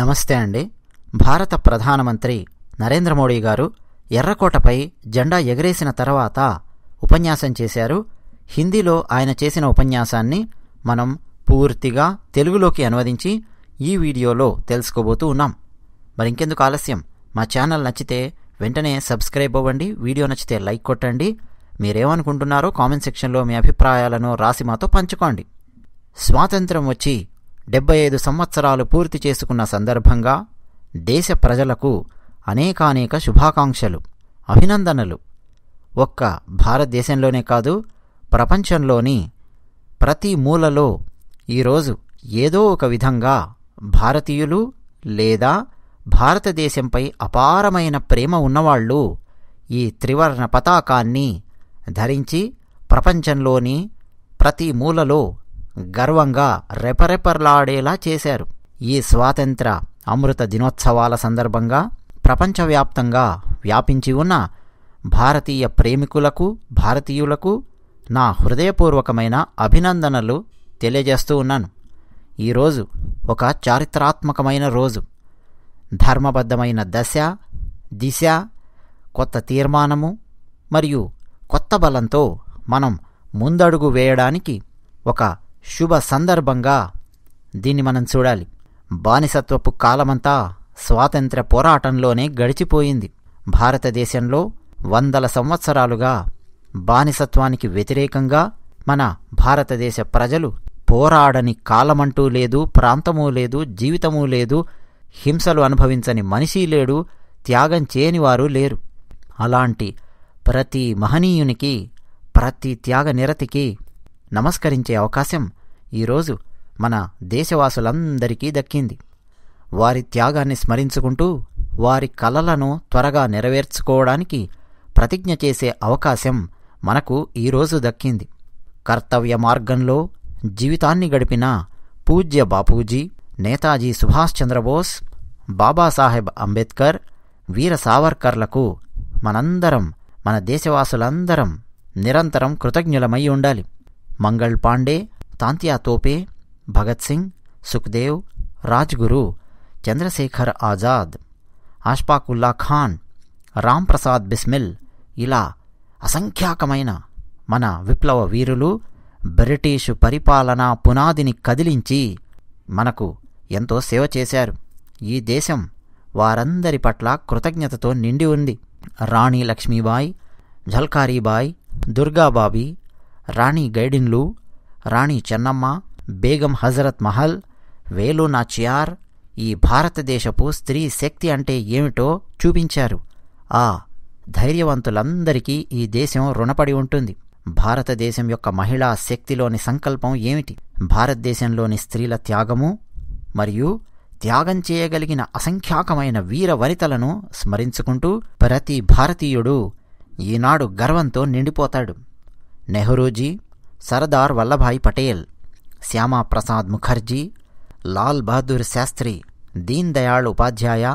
నమస్తే అండి భారత ప్రధానమంత్రి నరేంద్ర మోడీ గారు ఎర్రకోటపై జెండా ఎగరేసిన తర్వాత ఉపన్యాసం చేశారు హిందీలో ఆయన చేసిన ఉపన్యాసాన్ని మనం పూర్తిగా తెలుగులోకి అనువదించి ఈ వీడియోలో తెలుసుకోబోతూ ఉన్నాం మరి ఇంకెందుకు ఆలస్యం మా ఛానల్ నచ్చితే వెంటనే సబ్స్క్రైబ్ అవ్వండి వీడియో నచ్చితే లైక్ కొట్టండి మీరేమనుకుంటున్నారో కామెంట్ సెక్షన్లో మీ అభిప్రాయాలను రాసి మాతో పంచుకోండి స్వాతంత్రం వచ్చి డెబ్బై ఐదు సంవత్సరాలు పూర్తి చేసుకున్న సందర్భంగా దేశ ప్రజలకు అనేకానేక శుభాకాంక్షలు అభినందనలు ఒక్క భారతదేశంలోనే కాదు ప్రపంచంలోని ప్రతి మూలలో ఈరోజు ఏదో ఒక విధంగా భారతీయులు లేదా భారతదేశంపై అపారమైన ప్రేమ ఉన్నవాళ్ళు ఈ త్రివర్ణ పతాకాన్ని ధరించి ప్రపంచంలోని ప్రతి మూలలో గర్వంగా రెపరెపర్లాడేలా చేశారు ఈ స్వాతంత్ర అమృత దినోత్సవాల సందర్భంగా ప్రపంచవ్యాప్తంగా వ్యాపించి ఉన్న భారతీయ ప్రేమికులకు భారతీయులకు నా హృదయపూర్వకమైన అభినందనలు తెలియజేస్తూ ఉన్నాను ఈరోజు ఒక చారిత్రాత్మకమైన రోజు ధర్మబద్ధమైన దశ దిశ కొత్త తీర్మానము మరియు కొత్త బలంతో మనం ముందడుగు వేయడానికి ఒక శుభ సందర్భంగా దీన్ని మనం చూడాలి బానిసత్వపు కాలమంతా స్వాతంత్ర పోరాటంలోనే గడిచిపోయింది భారతదేశంలో వందల సంవత్సరాలుగా బానిసత్వానికి వ్యతిరేకంగా మన భారతదేశ ప్రజలు పోరాడని కాలమంటూ లేదు ప్రాంతమూ లేదు జీవితము లేదు హింసలు అనుభవించని మనిషి లేడు త్యాగం చేయనివారు లేరు అలాంటి ప్రతి మహనీయునికి ప్రతి త్యాగ నిరతికి నమస్కరించే అవకాశం ఈరోజు మన దేశవాసులందరికీ దక్కింది వారి త్యాగాన్ని స్మరించుకుంటూ వారి కలలను త్వరగా నెరవేర్చుకోవడానికి ప్రతిజ్ఞ చేసే అవకాశం మనకు ఈరోజు దక్కింది కర్తవ్య మార్గంలో జీవితాన్ని గడిపిన పూజ్య బాపూజీ నేతాజీ సుభాష్ చంద్రబోస్ బాబాసాహెబ్ అంబేద్కర్ వీర సావర్కర్లకు మనందరం మన దేశవాసులందరం నిరంతరం కృతజ్ఞులమై ఉండాలి మంగళ్ పాండే తాంతియా తోపే భగత్ సింగ్ సుఖ్దేవ్ రాజ్గురు చంద్రశేఖర్ ఆజాద్ ఆష్పాకుల్లా ఖాన్ రాంప్రసాద్ బిస్మిల్ ఇలా అసంఖ్యాకమైన మన విప్లవ వీరులు బ్రిటిషు పరిపాలనా పునాదిని కదిలించి మనకు ఎంతో సేవ చేశారు ఈ దేశం వారందరి పట్ల కృతజ్ఞతతో నిండి ఉంది రాణి లక్ష్మీబాయి ఝల్కారీబాయి దుర్గాబాబీ రాణి గైడిన్లు రాణి చెన్నమ్మ బేగం హజరత్ మహల్ వేలు నాచియార్ ఈ భారతదేశపు స్త్రీ శక్తి అంటే ఏమిటో చూపించారు ఆ ధైర్యవంతులందరికీ ఈ దేశం రుణపడి ఉంటుంది భారతదేశం యొక్క మహిళా శక్తిలోని సంకల్పం ఏమిటి భారతదేశంలోని స్త్రీల త్యాగము మరియు త్యాగం చేయగలిగిన అసంఖ్యాకమైన వీర వనితలను స్మరించుకుంటూ ప్రతి భారతీయుడు ఈనాడు గర్వంతో నిండిపోతాడు నెహ్రూజీ సర్దార్ వల్లభాయ్ పటేల్ శ్యామాప్రసాద్ ముఖర్జీ లాల్ బహదూర్ శాస్త్రి దీన్ దయాళ్ ఉపాధ్యాయ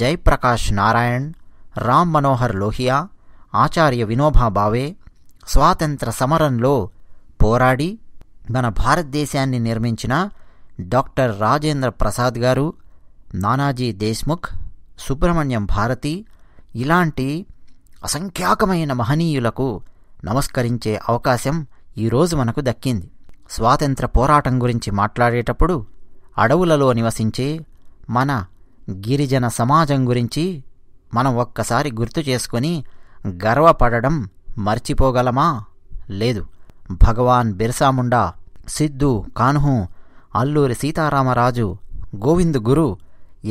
జయప్రకాష్ నారాయణ్ రామ్ మనోహర్ లోహియా ఆచార్య వినోబా భావే స్వాతంత్ర సమరంలో పోరాడి మన భారతదేశాన్ని నిర్మించిన డాక్టర్ రాజేంద్ర ప్రసాద్ గారు నానాజీ దేశ్ముఖ్ సుబ్రహ్మణ్యం భారతి ఇలాంటి అసంఖ్యాకమైన మహనీయులకు నమస్కరించే అవకాశం ఈరోజు మనకు దక్కింది స్వాతంత్ర పోరాటం గురించి మాట్లాడేటప్పుడు అడవులలో నివసించే మన గిరిజన సమాజం గురించి మనం ఒక్కసారి గుర్తు చేసుకుని గర్వపడడం మర్చిపోగలమా లేదు భగవాన్ బిర్సాముండా సిద్ధు కాన్హు అల్లూరి సీతారామరాజు గోవింద్ గురు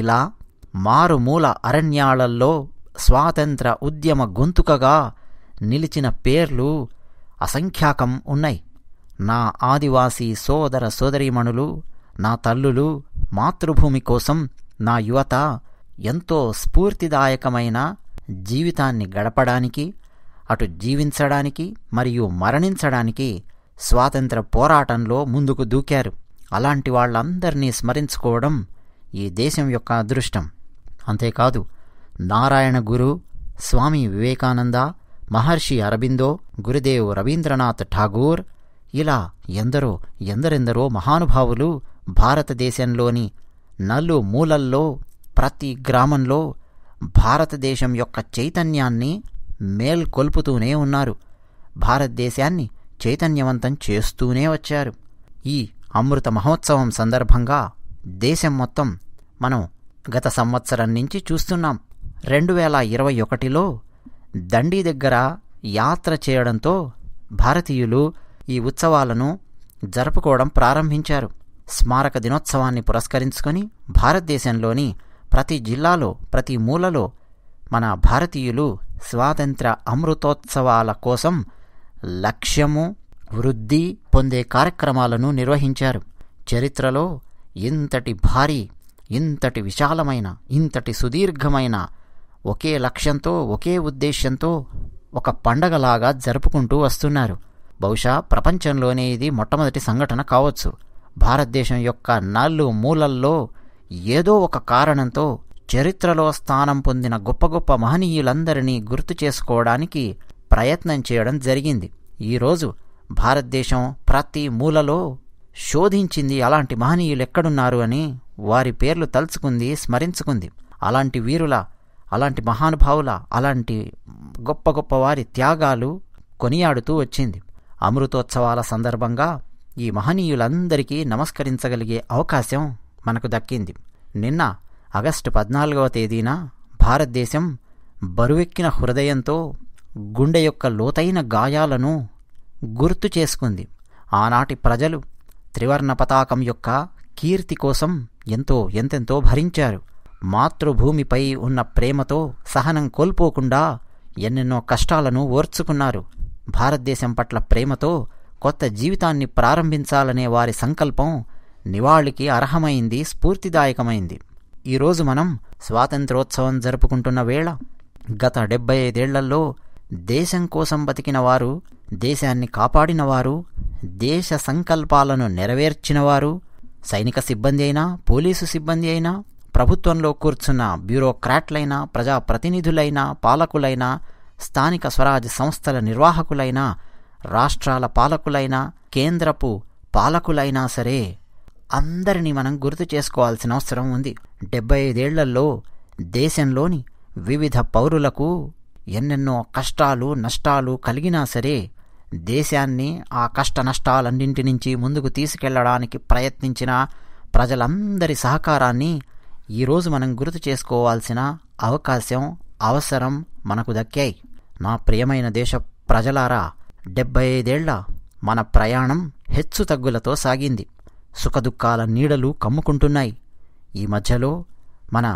ఇలా మారుమూల అరణ్యాలల్లో స్వాతంత్ర ఉద్యమ గొంతుకగా నిలిచిన పేర్లు అసంఖ్యాకం ఉన్నాయి నా ఆదివాసీ సోదర సోదరీమణులు నా తల్లులు మాతృభూమి కోసం నా యువత ఎంతో స్ఫూర్తిదాయకమైన జీవితాన్ని గడపడానికి అటు జీవించడానికి మరియు మరణించడానికి స్వాతంత్ర పోరాటంలో ముందుకు దూకారు అలాంటి వాళ్ళందరినీ స్మరించుకోవడం ఈ దేశం యొక్క అదృష్టం అంతేకాదు నారాయణ గురు స్వామి వివేకానంద మహర్షి అరబిందో గురుదేవ్ రవీంద్రనాథ్ ఠాగూర్ ఇలా ఎందరో ఎందరెందరో మహానుభావులు భారతదేశంలోని నలు మూలల్లో ప్రతి గ్రామంలో భారతదేశం యొక్క చైతన్యాన్ని మేల్కొల్పుతూనే ఉన్నారు భారతదేశాన్ని చైతన్యవంతం చేస్తూనే వచ్చారు ఈ అమృత మహోత్సవం సందర్భంగా దేశం మొత్తం మనం గత సంవత్సరం నుంచి చూస్తున్నాం రెండు వేల ఇరవై ఒకటిలో దండి దగ్గర యాత్ర చేయడంతో భారతీయులు ఈ ఉత్సవాలను జరుపుకోవడం ప్రారంభించారు స్మారక దినోత్సవాన్ని పురస్కరించుకొని భారతదేశంలోని ప్రతి జిల్లాలో ప్రతి మూలలో మన భారతీయులు స్వాతంత్ర అమృతోత్సవాల కోసం లక్ష్యము వృద్ధి పొందే కార్యక్రమాలను నిర్వహించారు చరిత్రలో ఇంతటి భారీ ఇంతటి విశాలమైన ఇంతటి సుదీర్ఘమైన ఒకే లక్ష్యంతో ఒకే ఉద్దేశ్యంతో ఒక పండగలాగా జరుపుకుంటూ వస్తున్నారు బహుశా ప్రపంచంలోనే ఇది మొట్టమొదటి సంఘటన కావచ్చు భారతదేశం యొక్క నాలుగు మూలల్లో ఏదో ఒక కారణంతో చరిత్రలో స్థానం పొందిన గొప్ప గొప్ప మహనీయులందరినీ గుర్తు చేసుకోవడానికి ప్రయత్నం చేయడం జరిగింది ఈరోజు భారతదేశం ప్రతి మూలలో శోధించింది అలాంటి మహనీయులు ఎక్కడున్నారు అని వారి పేర్లు తలుచుకుంది స్మరించుకుంది అలాంటి వీరుల అలాంటి మహానుభావుల అలాంటి గొప్ప గొప్ప వారి త్యాగాలు కొనియాడుతూ వచ్చింది అమృతోత్సవాల సందర్భంగా ఈ మహనీయులందరికీ నమస్కరించగలిగే అవకాశం మనకు దక్కింది నిన్న ఆగస్టు పద్నాలుగవ తేదీన భారతదేశం బరువెక్కిన హృదయంతో గుండె యొక్క లోతైన గాయాలను గుర్తు చేసుకుంది ఆనాటి ప్రజలు త్రివర్ణ పతాకం యొక్క కీర్తి కోసం ఎంతో ఎంతెంతో భరించారు మాతృభూమిపై ఉన్న ప్రేమతో సహనం కోల్పోకుండా ఎన్నెన్నో కష్టాలను ఓర్చుకున్నారు భారతదేశం పట్ల ప్రేమతో కొత్త జీవితాన్ని ప్రారంభించాలనే వారి సంకల్పం నివాళికి అర్హమైంది స్ఫూర్తిదాయకమైంది ఈరోజు మనం స్వాతంత్రోత్సవం జరుపుకుంటున్న వేళ గత డెబ్బై ఐదేళ్లలో దేశం కోసం బతికిన వారు దేశాన్ని కాపాడినవారు దేశ సంకల్పాలను నెరవేర్చినవారు సైనిక సిబ్బంది అయినా పోలీసు సిబ్బంది అయినా ప్రభుత్వంలో కూర్చున్న బ్యూరోక్రాట్లైనా ప్రజాప్రతినిధులైన పాలకులైన స్థానిక స్వరాజ్ సంస్థల నిర్వాహకులైనా రాష్ట్రాల పాలకులైనా కేంద్రపు పాలకులైనా సరే అందరినీ మనం గుర్తు చేసుకోవాల్సిన అవసరం ఉంది డెబ్బై ఐదేళ్లలో దేశంలోని వివిధ పౌరులకు ఎన్నెన్నో కష్టాలు నష్టాలు కలిగినా సరే దేశాన్ని ఆ కష్ట నష్టాలన్నింటి నుంచి ముందుకు తీసుకెళ్లడానికి ప్రయత్నించిన ప్రజలందరి సహకారాన్ని ఈరోజు మనం గుర్తు చేసుకోవాల్సిన అవకాశం అవసరం మనకు దక్కాయి నా ప్రియమైన దేశ ప్రజలారా డెబ్బై ఐదేళ్ల మన ప్రయాణం హెచ్చు తగ్గులతో సాగింది సుఖదుఖాల నీడలు కమ్ముకుంటున్నాయి ఈ మధ్యలో మన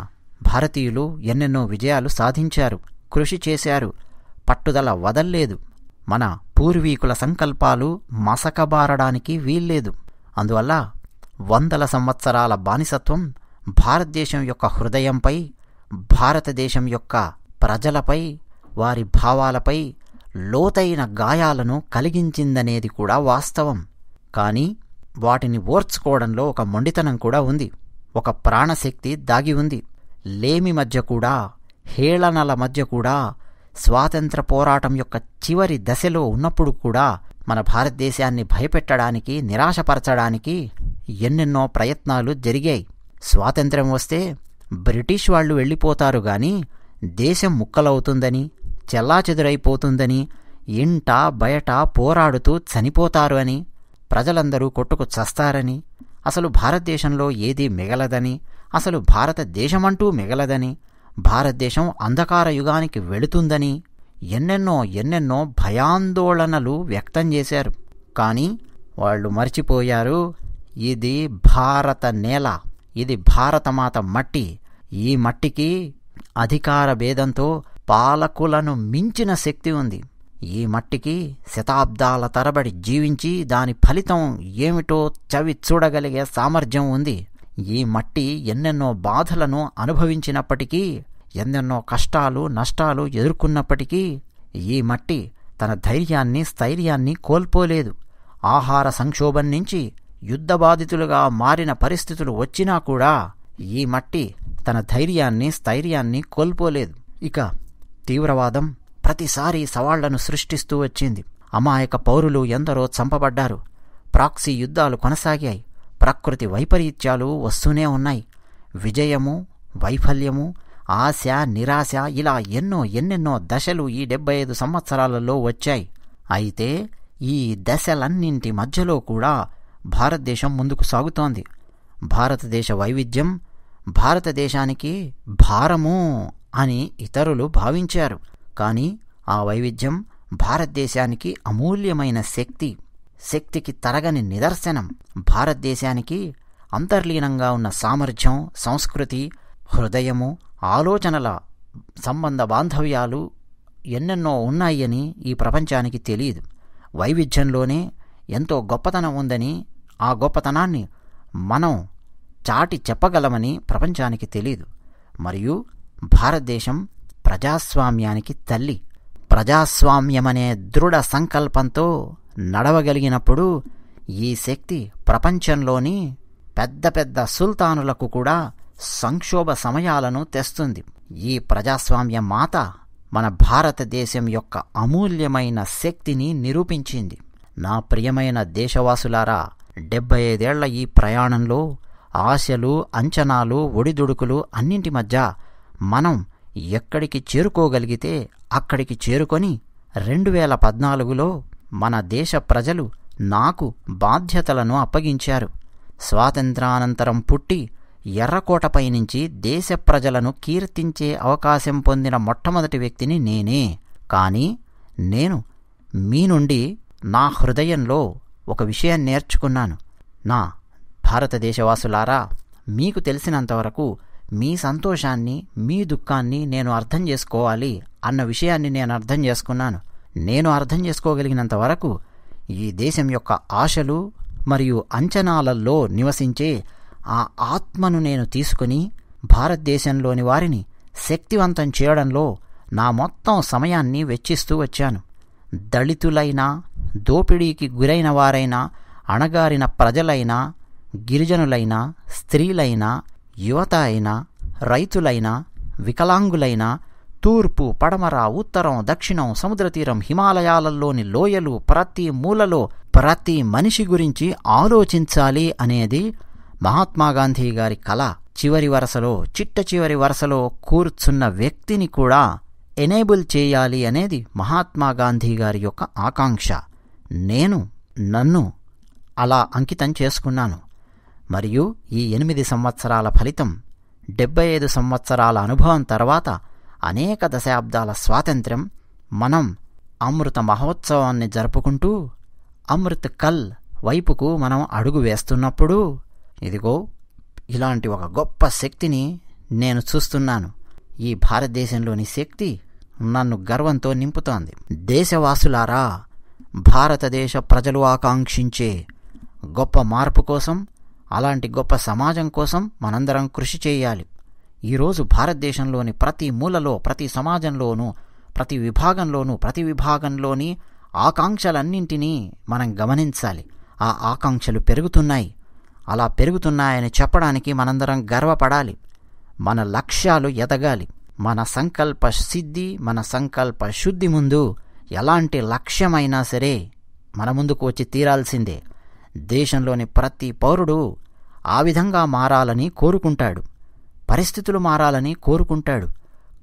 భారతీయులు ఎన్నెన్నో విజయాలు సాధించారు కృషి చేశారు పట్టుదల వదల్లేదు మన పూర్వీకుల సంకల్పాలు మసకబారడానికి వీల్లేదు అందువల్ల వందల సంవత్సరాల బానిసత్వం భారతదేశం యొక్క హృదయంపై భారతదేశం యొక్క ప్రజలపై వారి భావాలపై లోతైన గాయాలను కలిగించిందనేది కూడా వాస్తవం కానీ వాటిని ఓర్చుకోవడంలో ఒక మొండితనం కూడా ఉంది ఒక ప్రాణశక్తి దాగి ఉంది లేమి మధ్య కూడా హేళనల మధ్య కూడా స్వాతంత్ర పోరాటం యొక్క చివరి దశలో ఉన్నప్పుడు కూడా మన భారతదేశాన్ని భయపెట్టడానికి నిరాశపరచడానికి ఎన్నెన్నో ప్రయత్నాలు జరిగాయి స్వాతంత్రం వస్తే బ్రిటిష్ వాళ్ళు వెళ్ళిపోతారు కానీ దేశం ముక్కలవుతుందని చెల్లాచెదురైపోతుందని ఇంట బయట పోరాడుతూ చనిపోతారు అని ప్రజలందరూ కొట్టుకు చస్తారని అసలు భారతదేశంలో ఏదీ మిగలదని అసలు భారతదేశమంటూ మిగలదని భారతదేశం అంధకార యుగానికి వెళుతుందని ఎన్నెన్నో ఎన్నెన్నో భయాందోళనలు వ్యక్తం చేశారు కానీ వాళ్ళు మర్చిపోయారు ఇది భారత నేల ఇది భారతమాత మట్టి ఈ మట్టికి అధికార భేదంతో పాలకులను మించిన శక్తి ఉంది ఈ మట్టికి శతాబ్దాల తరబడి జీవించి దాని ఫలితం ఏమిటో చవి చూడగలిగే సామర్థ్యం ఉంది ఈ మట్టి ఎన్నెన్నో బాధలను అనుభవించినప్పటికీ ఎన్నెన్నో కష్టాలు నష్టాలు ఎదుర్కొన్నప్పటికీ ఈ మట్టి తన ధైర్యాన్ని స్థైర్యాన్ని కోల్పోలేదు ఆహార సంక్షోభం నుంచి యుద్ధ బాధితులుగా మారిన పరిస్థితులు వచ్చినా కూడా ఈ మట్టి తన ధైర్యాన్ని స్థైర్యాన్ని కోల్పోలేదు ఇక తీవ్రవాదం ప్రతిసారి సవాళ్లను సృష్టిస్తూ వచ్చింది అమాయక పౌరులు ఎందరో చంపబడ్డారు ప్రాక్సీ యుద్ధాలు కొనసాగాయి ప్రకృతి వైపరీత్యాలు వస్తూనే ఉన్నాయి విజయము వైఫల్యము ఆశ నిరాశ ఇలా ఎన్నో ఎన్నెన్నో దశలు ఈ డెబ్బై ఐదు సంవత్సరాలలో వచ్చాయి అయితే ఈ దశలన్నింటి మధ్యలో కూడా భారతదేశం ముందుకు సాగుతోంది భారతదేశ వైవిధ్యం భారతదేశానికి భారము అని ఇతరులు భావించారు కానీ ఆ వైవిధ్యం భారతదేశానికి అమూల్యమైన శక్తి శక్తికి తరగని నిదర్శనం భారతదేశానికి అంతర్లీనంగా ఉన్న సామర్థ్యం సంస్కృతి హృదయము ఆలోచనల సంబంధ బాంధవ్యాలు ఎన్నెన్నో ఉన్నాయని ఈ ప్రపంచానికి తెలియదు వైవిధ్యంలోనే ఎంతో గొప్పతనం ఉందని ఆ గొప్పతనాన్ని మనం చాటి చెప్పగలమని ప్రపంచానికి తెలియదు మరియు భారతదేశం ప్రజాస్వామ్యానికి తల్లి ప్రజాస్వామ్యమనే దృఢ సంకల్పంతో నడవగలిగినప్పుడు ఈ శక్తి ప్రపంచంలోని పెద్ద పెద్ద సుల్తానులకు కూడా సంక్షోభ సమయాలను తెస్తుంది ఈ ప్రజాస్వామ్య మాత మన భారతదేశం యొక్క అమూల్యమైన శక్తిని నిరూపించింది నా ప్రియమైన దేశవాసులారా డెబ్బై ఐదేళ్ల ఈ ప్రయాణంలో ఆశలు అంచనాలు ఒడిదుడుకులు అన్నింటి మధ్య మనం ఎక్కడికి చేరుకోగలిగితే అక్కడికి చేరుకొని రెండు వేల పద్నాలుగులో మన దేశ ప్రజలు నాకు బాధ్యతలను అప్పగించారు స్వాతంత్రానంతరం పుట్టి ఎర్రకోటపై నుంచి దేశ ప్రజలను కీర్తించే అవకాశం పొందిన మొట్టమొదటి వ్యక్తిని నేనే కానీ నేను మీ నుండి నా హృదయంలో ఒక విషయం నేర్చుకున్నాను నా భారతదేశవాసులారా మీకు తెలిసినంతవరకు మీ సంతోషాన్ని మీ దుఃఖాన్ని నేను అర్థం చేసుకోవాలి అన్న విషయాన్ని నేను అర్థం చేసుకున్నాను నేను అర్థం చేసుకోగలిగినంత వరకు ఈ దేశం యొక్క ఆశలు మరియు అంచనాలలో నివసించే ఆ ఆత్మను నేను తీసుకుని భారతదేశంలోని వారిని శక్తివంతం చేయడంలో నా మొత్తం సమయాన్ని వెచ్చిస్తూ వచ్చాను దళితులైనా దోపిడీకి గురైన వారైనా అణగారిన ప్రజలైనా గిరిజనులైనా స్త్రీలైనా యువత అయినా రైతులైనా వికలాంగులైనా తూర్పు పడమర ఉత్తరం దక్షిణం సముద్రతీరం హిమాలయాలలోని లోయలు ప్రతి మూలలో ప్రతి మనిషి గురించి ఆలోచించాలి అనేది మహాత్మాగాంధీ గారి కళ చివరి వరసలో చిట్ట చివరి వరసలో కూర్చున్న వ్యక్తిని కూడా ఎనేబుల్ చేయాలి అనేది మహాత్మాగాంధీ గారి యొక్క ఆకాంక్ష నేను నన్ను అలా అంకితం చేసుకున్నాను మరియు ఈ ఎనిమిది సంవత్సరాల ఫలితం డెబ్బై ఐదు సంవత్సరాల అనుభవం తర్వాత అనేక దశాబ్దాల స్వాతంత్ర్యం మనం అమృత మహోత్సవాన్ని జరుపుకుంటూ అమృత్ కల్ వైపుకు మనం అడుగు వేస్తున్నప్పుడు ఇదిగో ఇలాంటి ఒక గొప్ప శక్తిని నేను చూస్తున్నాను ఈ భారతదేశంలోని శక్తి నన్ను గర్వంతో నింపుతోంది దేశవాసులారా భారతదేశ ప్రజలు ఆకాంక్షించే గొప్ప మార్పు కోసం అలాంటి గొప్ప సమాజం కోసం మనందరం కృషి చేయాలి ఈరోజు భారతదేశంలోని ప్రతి మూలలో ప్రతి సమాజంలోనూ ప్రతి విభాగంలోనూ ప్రతి విభాగంలోని ఆకాంక్షలన్నింటినీ మనం గమనించాలి ఆ ఆకాంక్షలు పెరుగుతున్నాయి అలా పెరుగుతున్నాయని చెప్పడానికి మనందరం గర్వపడాలి మన లక్ష్యాలు ఎదగాలి మన సంకల్ప సిద్ధి మన సంకల్ప శుద్ధి ముందు ఎలాంటి లక్ష్యమైనా సరే మన ముందుకు వచ్చి తీరాల్సిందే దేశంలోని ప్రతి పౌరుడు ఆ విధంగా మారాలని కోరుకుంటాడు పరిస్థితులు మారాలని కోరుకుంటాడు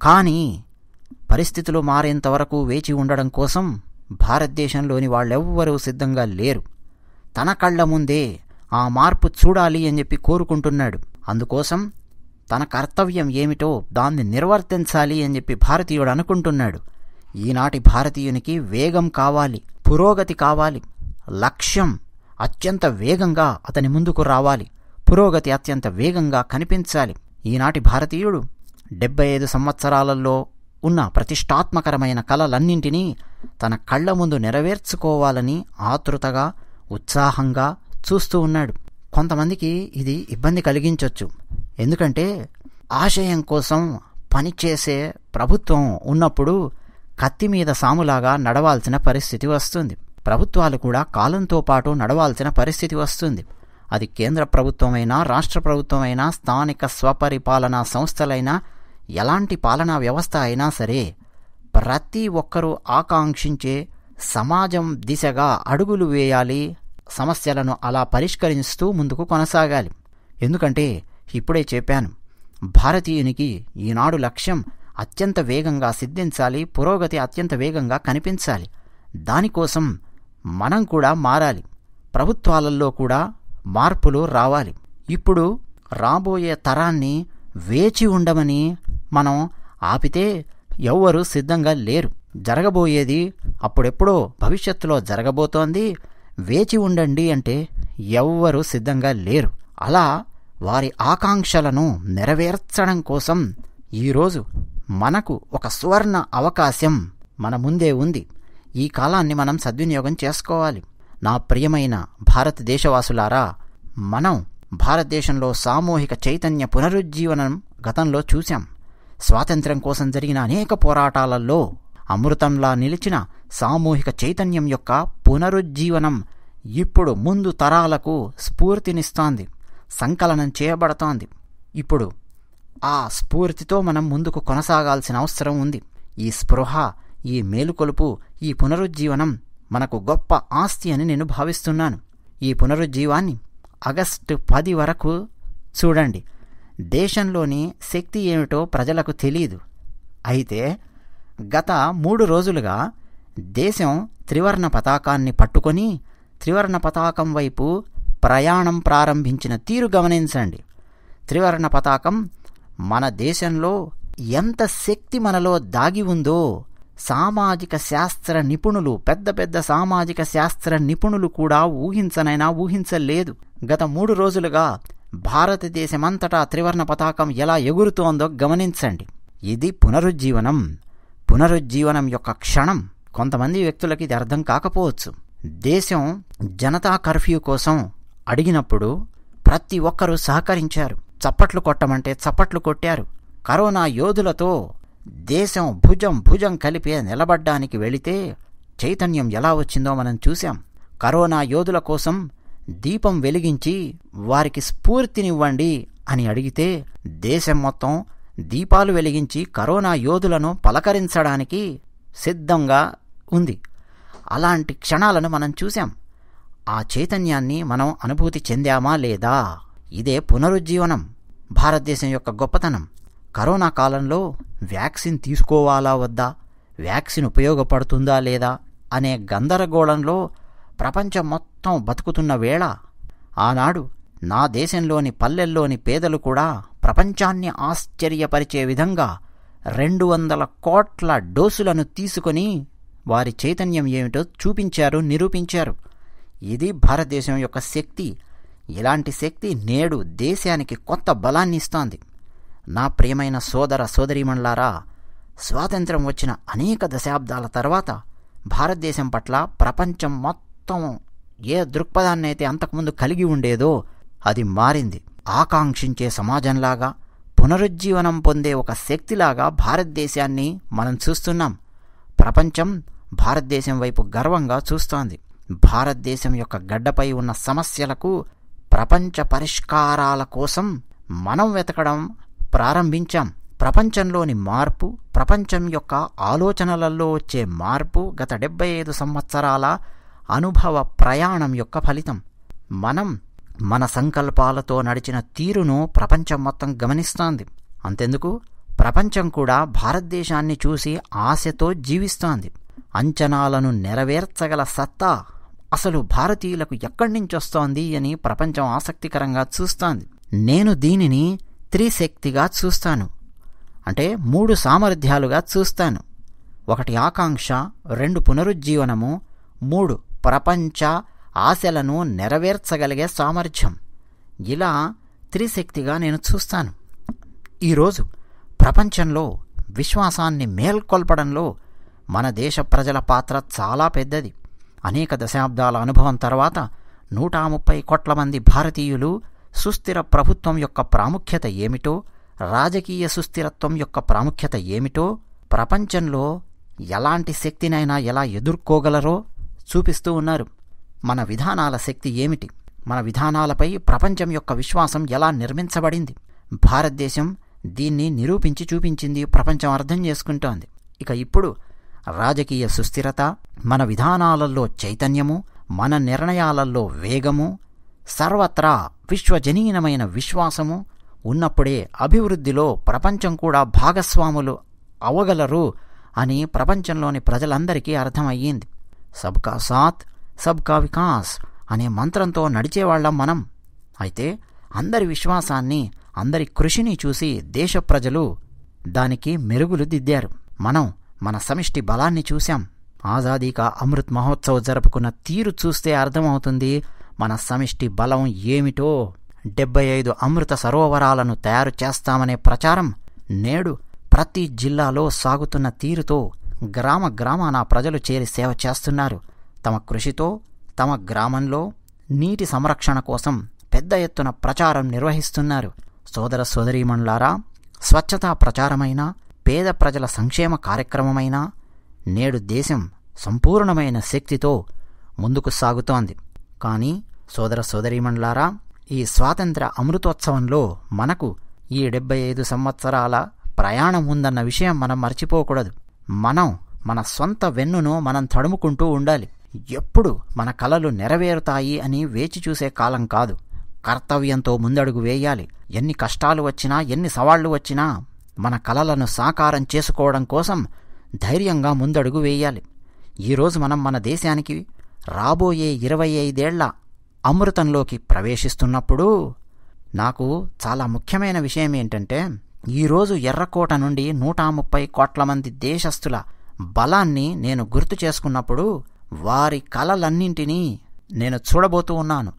కానీ పరిస్థితులు మారేంతవరకు వేచి ఉండడం కోసం భారతదేశంలోని వాళ్ళెవ్వరూ సిద్ధంగా లేరు తన కళ్ళ ముందే ఆ మార్పు చూడాలి అని చెప్పి కోరుకుంటున్నాడు అందుకోసం తన కర్తవ్యం ఏమిటో దాన్ని నిర్వర్తించాలి అని చెప్పి భారతీయుడు అనుకుంటున్నాడు ఈనాటి భారతీయునికి వేగం కావాలి పురోగతి కావాలి లక్ష్యం అత్యంత వేగంగా అతని ముందుకు రావాలి పురోగతి అత్యంత వేగంగా కనిపించాలి ఈనాటి భారతీయుడు డెబ్బై ఐదు సంవత్సరాలలో ఉన్న ప్రతిష్టాత్మకరమైన కళలన్నింటినీ తన కళ్ళ ముందు నెరవేర్చుకోవాలని ఆతృతగా ఉత్సాహంగా చూస్తూ ఉన్నాడు కొంతమందికి ఇది ఇబ్బంది కలిగించవచ్చు ఎందుకంటే ఆశయం కోసం పనిచేసే ప్రభుత్వం ఉన్నప్పుడు కత్తి మీద సాములాగా నడవాల్సిన పరిస్థితి వస్తుంది ప్రభుత్వాలు కూడా కాలంతో పాటు నడవాల్సిన పరిస్థితి వస్తుంది అది కేంద్ర ప్రభుత్వమైనా రాష్ట్ర ప్రభుత్వమైనా స్థానిక స్వపరిపాలనా సంస్థలైనా ఎలాంటి పాలనా వ్యవస్థ అయినా సరే ప్రతి ఒక్కరూ ఆకాంక్షించే సమాజం దిశగా అడుగులు వేయాలి సమస్యలను అలా పరిష్కరిస్తూ ముందుకు కొనసాగాలి ఎందుకంటే ఇప్పుడే చెప్పాను భారతీయునికి ఈనాడు లక్ష్యం అత్యంత వేగంగా సిద్ధించాలి పురోగతి అత్యంత వేగంగా కనిపించాలి దానికోసం మనం కూడా మారాలి ప్రభుత్వాలలో కూడా మార్పులు రావాలి ఇప్పుడు రాబోయే తరాన్ని వేచి ఉండమని మనం ఆపితే ఎవ్వరూ సిద్ధంగా లేరు జరగబోయేది అప్పుడెప్పుడో భవిష్యత్తులో జరగబోతోంది వేచి ఉండండి అంటే ఎవ్వరూ సిద్ధంగా లేరు అలా వారి ఆకాంక్షలను నెరవేర్చడం కోసం ఈరోజు మనకు ఒక సువర్ణ అవకాశం మన ముందే ఉంది ఈ కాలాన్ని మనం సద్వినియోగం చేసుకోవాలి నా ప్రియమైన భారతదేశవాసులారా మనం భారతదేశంలో సామూహిక చైతన్య పునరుజ్జీవనం గతంలో చూశాం స్వాతంత్ర్యం కోసం జరిగిన అనేక పోరాటాలలో అమృతంలా నిలిచిన సామూహిక చైతన్యం యొక్క పునరుజ్జీవనం ఇప్పుడు ముందు తరాలకు స్ఫూర్తినిస్తోంది సంకలనం చేయబడుతోంది ఇప్పుడు ఆ స్ఫూర్తితో మనం ముందుకు కొనసాగాల్సిన అవసరం ఉంది ఈ స్పృహ ఈ మేలుకొలుపు ఈ పునరుజ్జీవనం మనకు గొప్ప ఆస్తి అని నేను భావిస్తున్నాను ఈ పునరుజ్జీవాన్ని ఆగస్టు పది వరకు చూడండి దేశంలోని శక్తి ఏమిటో ప్రజలకు తెలియదు అయితే గత మూడు రోజులుగా దేశం త్రివర్ణ పతాకాన్ని పట్టుకొని త్రివర్ణ పతాకం వైపు ప్రయాణం ప్రారంభించిన తీరు గమనించండి త్రివర్ణ పతాకం మన దేశంలో ఎంత శక్తి మనలో దాగి ఉందో సామాజిక శాస్త్ర నిపుణులు పెద్ద పెద్ద సామాజిక శాస్త్ర నిపుణులు కూడా ఊహించనైనా ఊహించలేదు గత మూడు రోజులుగా భారతదేశమంతటా త్రివర్ణ పతాకం ఎలా ఎగురుతోందో గమనించండి ఇది పునరుజ్జీవనం పునరుజ్జీవనం యొక్క క్షణం కొంతమంది వ్యక్తులకి ఇది అర్థం కాకపోవచ్చు దేశం జనతా కర్ఫ్యూ కోసం అడిగినప్పుడు ప్రతి ఒక్కరూ సహకరించారు చప్పట్లు కొట్టమంటే చప్పట్లు కొట్టారు కరోనా యోధులతో దేశం భుజం భుజం కలిపే నిలబడ్డానికి వెళితే చైతన్యం ఎలా వచ్చిందో మనం చూశాం కరోనా యోధుల కోసం దీపం వెలిగించి వారికి స్ఫూర్తినివ్వండి అని అడిగితే దేశం మొత్తం దీపాలు వెలిగించి కరోనా యోధులను పలకరించడానికి సిద్ధంగా ఉంది అలాంటి క్షణాలను మనం చూశాం ఆ చైతన్యాన్ని మనం అనుభూతి చెందామా లేదా ఇదే పునరుజ్జీవనం భారతదేశం యొక్క గొప్పతనం కరోనా కాలంలో వ్యాక్సిన్ తీసుకోవాలా వద్దా వ్యాక్సిన్ ఉపయోగపడుతుందా లేదా అనే గందరగోళంలో ప్రపంచం మొత్తం బతుకుతున్న వేళ ఆనాడు నా దేశంలోని పల్లెల్లోని పేదలు కూడా ప్రపంచాన్ని ఆశ్చర్యపరిచే విధంగా రెండు వందల కోట్ల డోసులను తీసుకొని వారి చైతన్యం ఏమిటో చూపించారు నిరూపించారు ఇది భారతదేశం యొక్క శక్తి ఇలాంటి శక్తి నేడు దేశానికి కొత్త బలాన్ని ఇస్తోంది నా ప్రియమైన సోదర సోదరీమణులారా స్వాతంత్రం వచ్చిన అనేక దశాబ్దాల తర్వాత భారతదేశం పట్ల ప్రపంచం మొత్తం ఏ దృక్పథాన్ని అయితే అంతకుముందు కలిగి ఉండేదో అది మారింది ఆకాంక్షించే సమాజంలాగా పునరుజ్జీవనం పొందే ఒక శక్తిలాగా భారతదేశాన్ని మనం చూస్తున్నాం ప్రపంచం భారతదేశం వైపు గర్వంగా చూస్తోంది భారతదేశం యొక్క గడ్డపై ఉన్న సమస్యలకు ప్రపంచ పరిష్కారాల కోసం మనం వెతకడం ప్రారంభించాం ప్రపంచంలోని మార్పు ప్రపంచం యొక్క ఆలోచనలలో వచ్చే మార్పు గత డెబ్బై ఐదు సంవత్సరాల అనుభవ ప్రయాణం యొక్క ఫలితం మనం మన సంకల్పాలతో నడిచిన తీరును ప్రపంచం మొత్తం గమనిస్తోంది అంతెందుకు ప్రపంచం కూడా భారతదేశాన్ని చూసి ఆశతో జీవిస్తోంది అంచనాలను నెరవేర్చగల సత్తా అసలు భారతీయులకు ఎక్కడి నుంచి వస్తోంది అని ప్రపంచం ఆసక్తికరంగా చూస్తోంది నేను దీనిని త్రిశక్తిగా చూస్తాను అంటే మూడు సామర్థ్యాలుగా చూస్తాను ఒకటి ఆకాంక్ష రెండు పునరుజ్జీవనము మూడు ప్రపంచ ఆశలను నెరవేర్చగలిగే సామర్థ్యం ఇలా త్రిశక్తిగా నేను చూస్తాను ఈరోజు ప్రపంచంలో విశ్వాసాన్ని మేల్కొల్పడంలో మన దేశ ప్రజల పాత్ర చాలా పెద్దది అనేక దశాబ్దాల అనుభవం తర్వాత నూట ముప్పై కోట్ల మంది భారతీయులు సుస్థిర ప్రభుత్వం యొక్క ప్రాముఖ్యత ఏమిటో రాజకీయ సుస్థిరత్వం యొక్క ప్రాముఖ్యత ఏమిటో ప్రపంచంలో ఎలాంటి శక్తినైనా ఎలా ఎదుర్కోగలరో చూపిస్తూ ఉన్నారు మన విధానాల శక్తి ఏమిటి మన విధానాలపై ప్రపంచం యొక్క విశ్వాసం ఎలా నిర్మించబడింది భారతదేశం దీన్ని నిరూపించి చూపించింది ప్రపంచం అర్థం చేసుకుంటోంది ఇక ఇప్పుడు రాజకీయ సుస్థిరత మన విధానాలలో చైతన్యము మన నిర్ణయాలలో వేగము సర్వత్రా విశ్వజనీనమైన విశ్వాసము ఉన్నప్పుడే అభివృద్ధిలో ప్రపంచం కూడా భాగస్వాములు అవగలరు అని ప్రపంచంలోని ప్రజలందరికీ అర్థమయ్యింది సబ్కా సాత్ సబ్కా వికాస్ అనే మంత్రంతో నడిచేవాళ్ళం మనం అయితే అందరి విశ్వాసాన్ని అందరి కృషిని చూసి దేశ ప్రజలు దానికి మెరుగులు దిద్దారు మనం మన సమిష్టి బలాన్ని చూశాం ఆజాదీ కా అమృత్ మహోత్సవ్ జరుపుకున్న తీరు చూస్తే అర్థమవుతుంది మన సమిష్టి బలం ఏమిటో డెబ్బై ఐదు అమృత సరోవరాలను తయారు చేస్తామనే ప్రచారం నేడు ప్రతి జిల్లాలో సాగుతున్న తీరుతో గ్రామ గ్రామాన ప్రజలు చేరి సేవ చేస్తున్నారు తమ కృషితో తమ గ్రామంలో నీటి సంరక్షణ కోసం పెద్ద ఎత్తున ప్రచారం నిర్వహిస్తున్నారు సోదర సోదరీమణులారా స్వచ్ఛతా ప్రచారమైన పేద ప్రజల సంక్షేమ కార్యక్రమమైనా నేడు దేశం సంపూర్ణమైన శక్తితో ముందుకు సాగుతోంది కానీ సోదర సోదరీమణులారా ఈ స్వాతంత్ర అమృతోత్సవంలో మనకు ఈ డెబ్బై ఐదు సంవత్సరాల ప్రయాణం ఉందన్న విషయం మనం మర్చిపోకూడదు మనం మన సొంత వెన్నును మనం తడుముకుంటూ ఉండాలి ఎప్పుడు మన కలలు నెరవేరుతాయి అని వేచి చూసే కాలం కాదు కర్తవ్యంతో ముందడుగు వేయాలి ఎన్ని కష్టాలు వచ్చినా ఎన్ని సవాళ్లు వచ్చినా మన కలలను సాకారం చేసుకోవడం కోసం ధైర్యంగా ముందడుగు వేయాలి ఈరోజు మనం మన దేశానికి రాబోయే ఇరవై ఐదేళ్ల అమృతంలోకి ప్రవేశిస్తున్నప్పుడు నాకు చాలా ముఖ్యమైన విషయం ఏంటంటే ఈరోజు ఎర్రకోట నుండి నూట ముప్పై కోట్ల మంది దేశస్థుల బలాన్ని నేను గుర్తు చేసుకున్నప్పుడు వారి కలలన్నింటినీ నేను చూడబోతూ ఉన్నాను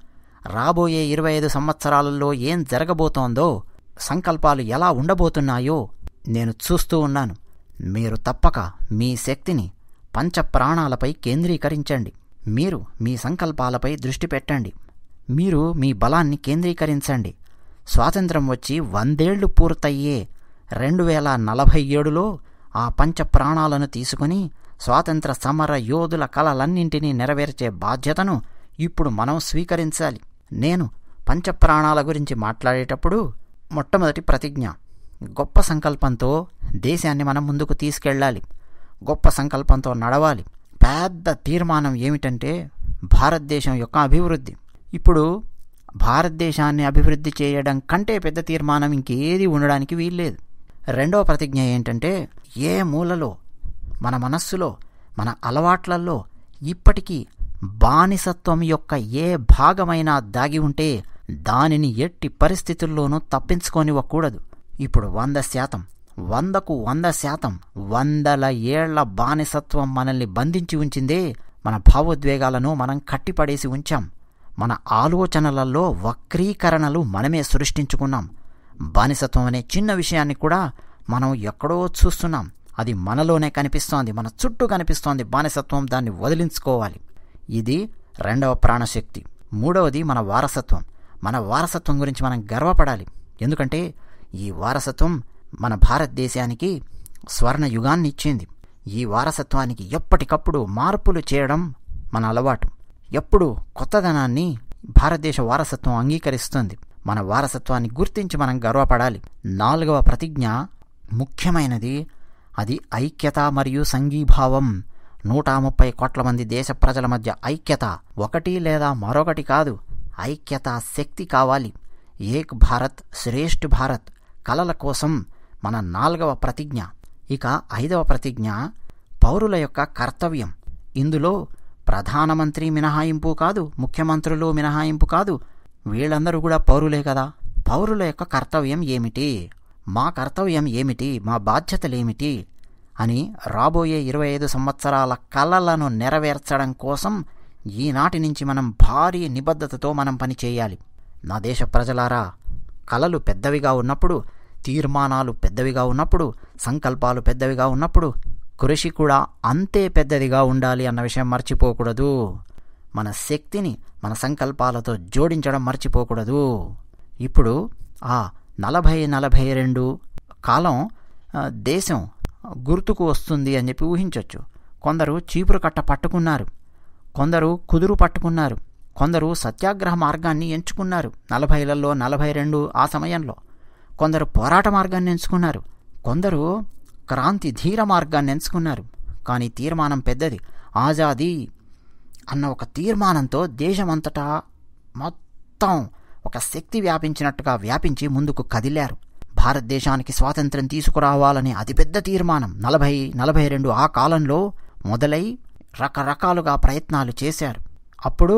రాబోయే ఇరవై ఐదు సంవత్సరాలలో ఏం జరగబోతోందో సంకల్పాలు ఎలా ఉండబోతున్నాయో నేను చూస్తూ ఉన్నాను మీరు తప్పక మీ శక్తిని పంచప్రాణాలపై కేంద్రీకరించండి మీరు మీ సంకల్పాలపై దృష్టి పెట్టండి మీరు మీ బలాన్ని కేంద్రీకరించండి స్వాతంత్రం వచ్చి వందేళ్లు పూర్తయ్యే రెండు వేల నలభై ఏడులో ఆ పంచ ప్రాణాలను తీసుకుని స్వాతంత్ర సమర యోధుల కలలన్నింటినీ నెరవేర్చే బాధ్యతను ఇప్పుడు మనం స్వీకరించాలి నేను పంచప్రాణాల గురించి మాట్లాడేటప్పుడు మొట్టమొదటి ప్రతిజ్ఞ గొప్ప సంకల్పంతో దేశాన్ని మనం ముందుకు తీసుకెళ్ళాలి గొప్ప సంకల్పంతో నడవాలి పెద్ద తీర్మానం ఏమిటంటే భారతదేశం యొక్క అభివృద్ధి ఇప్పుడు భారతదేశాన్ని అభివృద్ధి చేయడం కంటే పెద్ద తీర్మానం ఇంకేది ఉండడానికి వీల్లేదు రెండవ ప్రతిజ్ఞ ఏంటంటే ఏ మూలలో మన మనస్సులో మన అలవాట్లల్లో ఇప్పటికీ బానిసత్వం యొక్క ఏ భాగమైనా దాగి ఉంటే దానిని ఎట్టి పరిస్థితుల్లోనూ తప్పించుకొనివ్వకూడదు ఇప్పుడు వంద శాతం వందకు వంద శాతం వందల ఏళ్ల బానిసత్వం మనల్ని బంధించి ఉంచిందే మన భావోద్వేగాలను మనం కట్టిపడేసి ఉంచాం మన ఆలోచనలలో వక్రీకరణలు మనమే సృష్టించుకున్నాం బానిసత్వం అనే చిన్న విషయాన్ని కూడా మనం ఎక్కడో చూస్తున్నాం అది మనలోనే కనిపిస్తోంది మన చుట్టూ కనిపిస్తోంది బానిసత్వం దాన్ని వదిలించుకోవాలి ఇది రెండవ ప్రాణశక్తి మూడవది మన వారసత్వం మన వారసత్వం గురించి మనం గర్వపడాలి ఎందుకంటే ఈ వారసత్వం మన భారతదేశానికి స్వర్ణ యుగాన్ని ఇచ్చింది ఈ వారసత్వానికి ఎప్పటికప్పుడు మార్పులు చేయడం మన అలవాటు ఎప్పుడు కొత్తదనాన్ని భారతదేశ వారసత్వం అంగీకరిస్తుంది మన వారసత్వాన్ని గుర్తించి మనం గర్వపడాలి నాలుగవ ప్రతిజ్ఞ ముఖ్యమైనది అది ఐక్యత మరియు సంఘీభావం నూట ముప్పై కోట్ల మంది దేశ ప్రజల మధ్య ఐక్యత ఒకటి లేదా మరొకటి కాదు ఐక్యత శక్తి కావాలి ఏక్ భారత్ శ్రేష్ఠ భారత్ కలల కోసం మన నాలుగవ ప్రతిజ్ఞ ఇక ఐదవ ప్రతిజ్ఞ పౌరుల యొక్క కర్తవ్యం ఇందులో ప్రధానమంత్రి మినహాయింపు కాదు ముఖ్యమంత్రులు మినహాయింపు కాదు వీళ్ళందరూ కూడా పౌరులే కదా పౌరుల యొక్క కర్తవ్యం ఏమిటి మా కర్తవ్యం ఏమిటి మా బాధ్యతలేమిటి అని రాబోయే ఇరవై ఐదు సంవత్సరాల కలలను నెరవేర్చడం కోసం ఈనాటి నుంచి మనం భారీ నిబద్ధతతో మనం పనిచేయాలి నా దేశ ప్రజలారా కలలు పెద్దవిగా ఉన్నప్పుడు తీర్మానాలు పెద్దవిగా ఉన్నప్పుడు సంకల్పాలు పెద్దవిగా ఉన్నప్పుడు కృషి కూడా అంతే పెద్దదిగా ఉండాలి అన్న విషయం మర్చిపోకూడదు మన శక్తిని మన సంకల్పాలతో జోడించడం మర్చిపోకూడదు ఇప్పుడు ఆ నలభై నలభై రెండు కాలం దేశం గుర్తుకు వస్తుంది అని చెప్పి ఊహించవచ్చు కొందరు చీపురు కట్ట పట్టుకున్నారు కొందరు కుదురు పట్టుకున్నారు కొందరు సత్యాగ్రహ మార్గాన్ని ఎంచుకున్నారు నలభైలలో నలభై రెండు ఆ సమయంలో కొందరు పోరాట మార్గాన్ని ఎంచుకున్నారు కొందరు క్రాంతి ధీర మార్గాన్ని ఎంచుకున్నారు కానీ తీర్మానం పెద్దది ఆజాదీ అన్న ఒక తీర్మానంతో దేశమంతటా మొత్తం ఒక శక్తి వ్యాపించినట్టుగా వ్యాపించి ముందుకు కదిలారు భారతదేశానికి స్వాతంత్ర్యం తీసుకురావాలనే అతిపెద్ద తీర్మానం నలభై నలభై రెండు ఆ కాలంలో మొదలై రకరకాలుగా ప్రయత్నాలు చేశారు అప్పుడు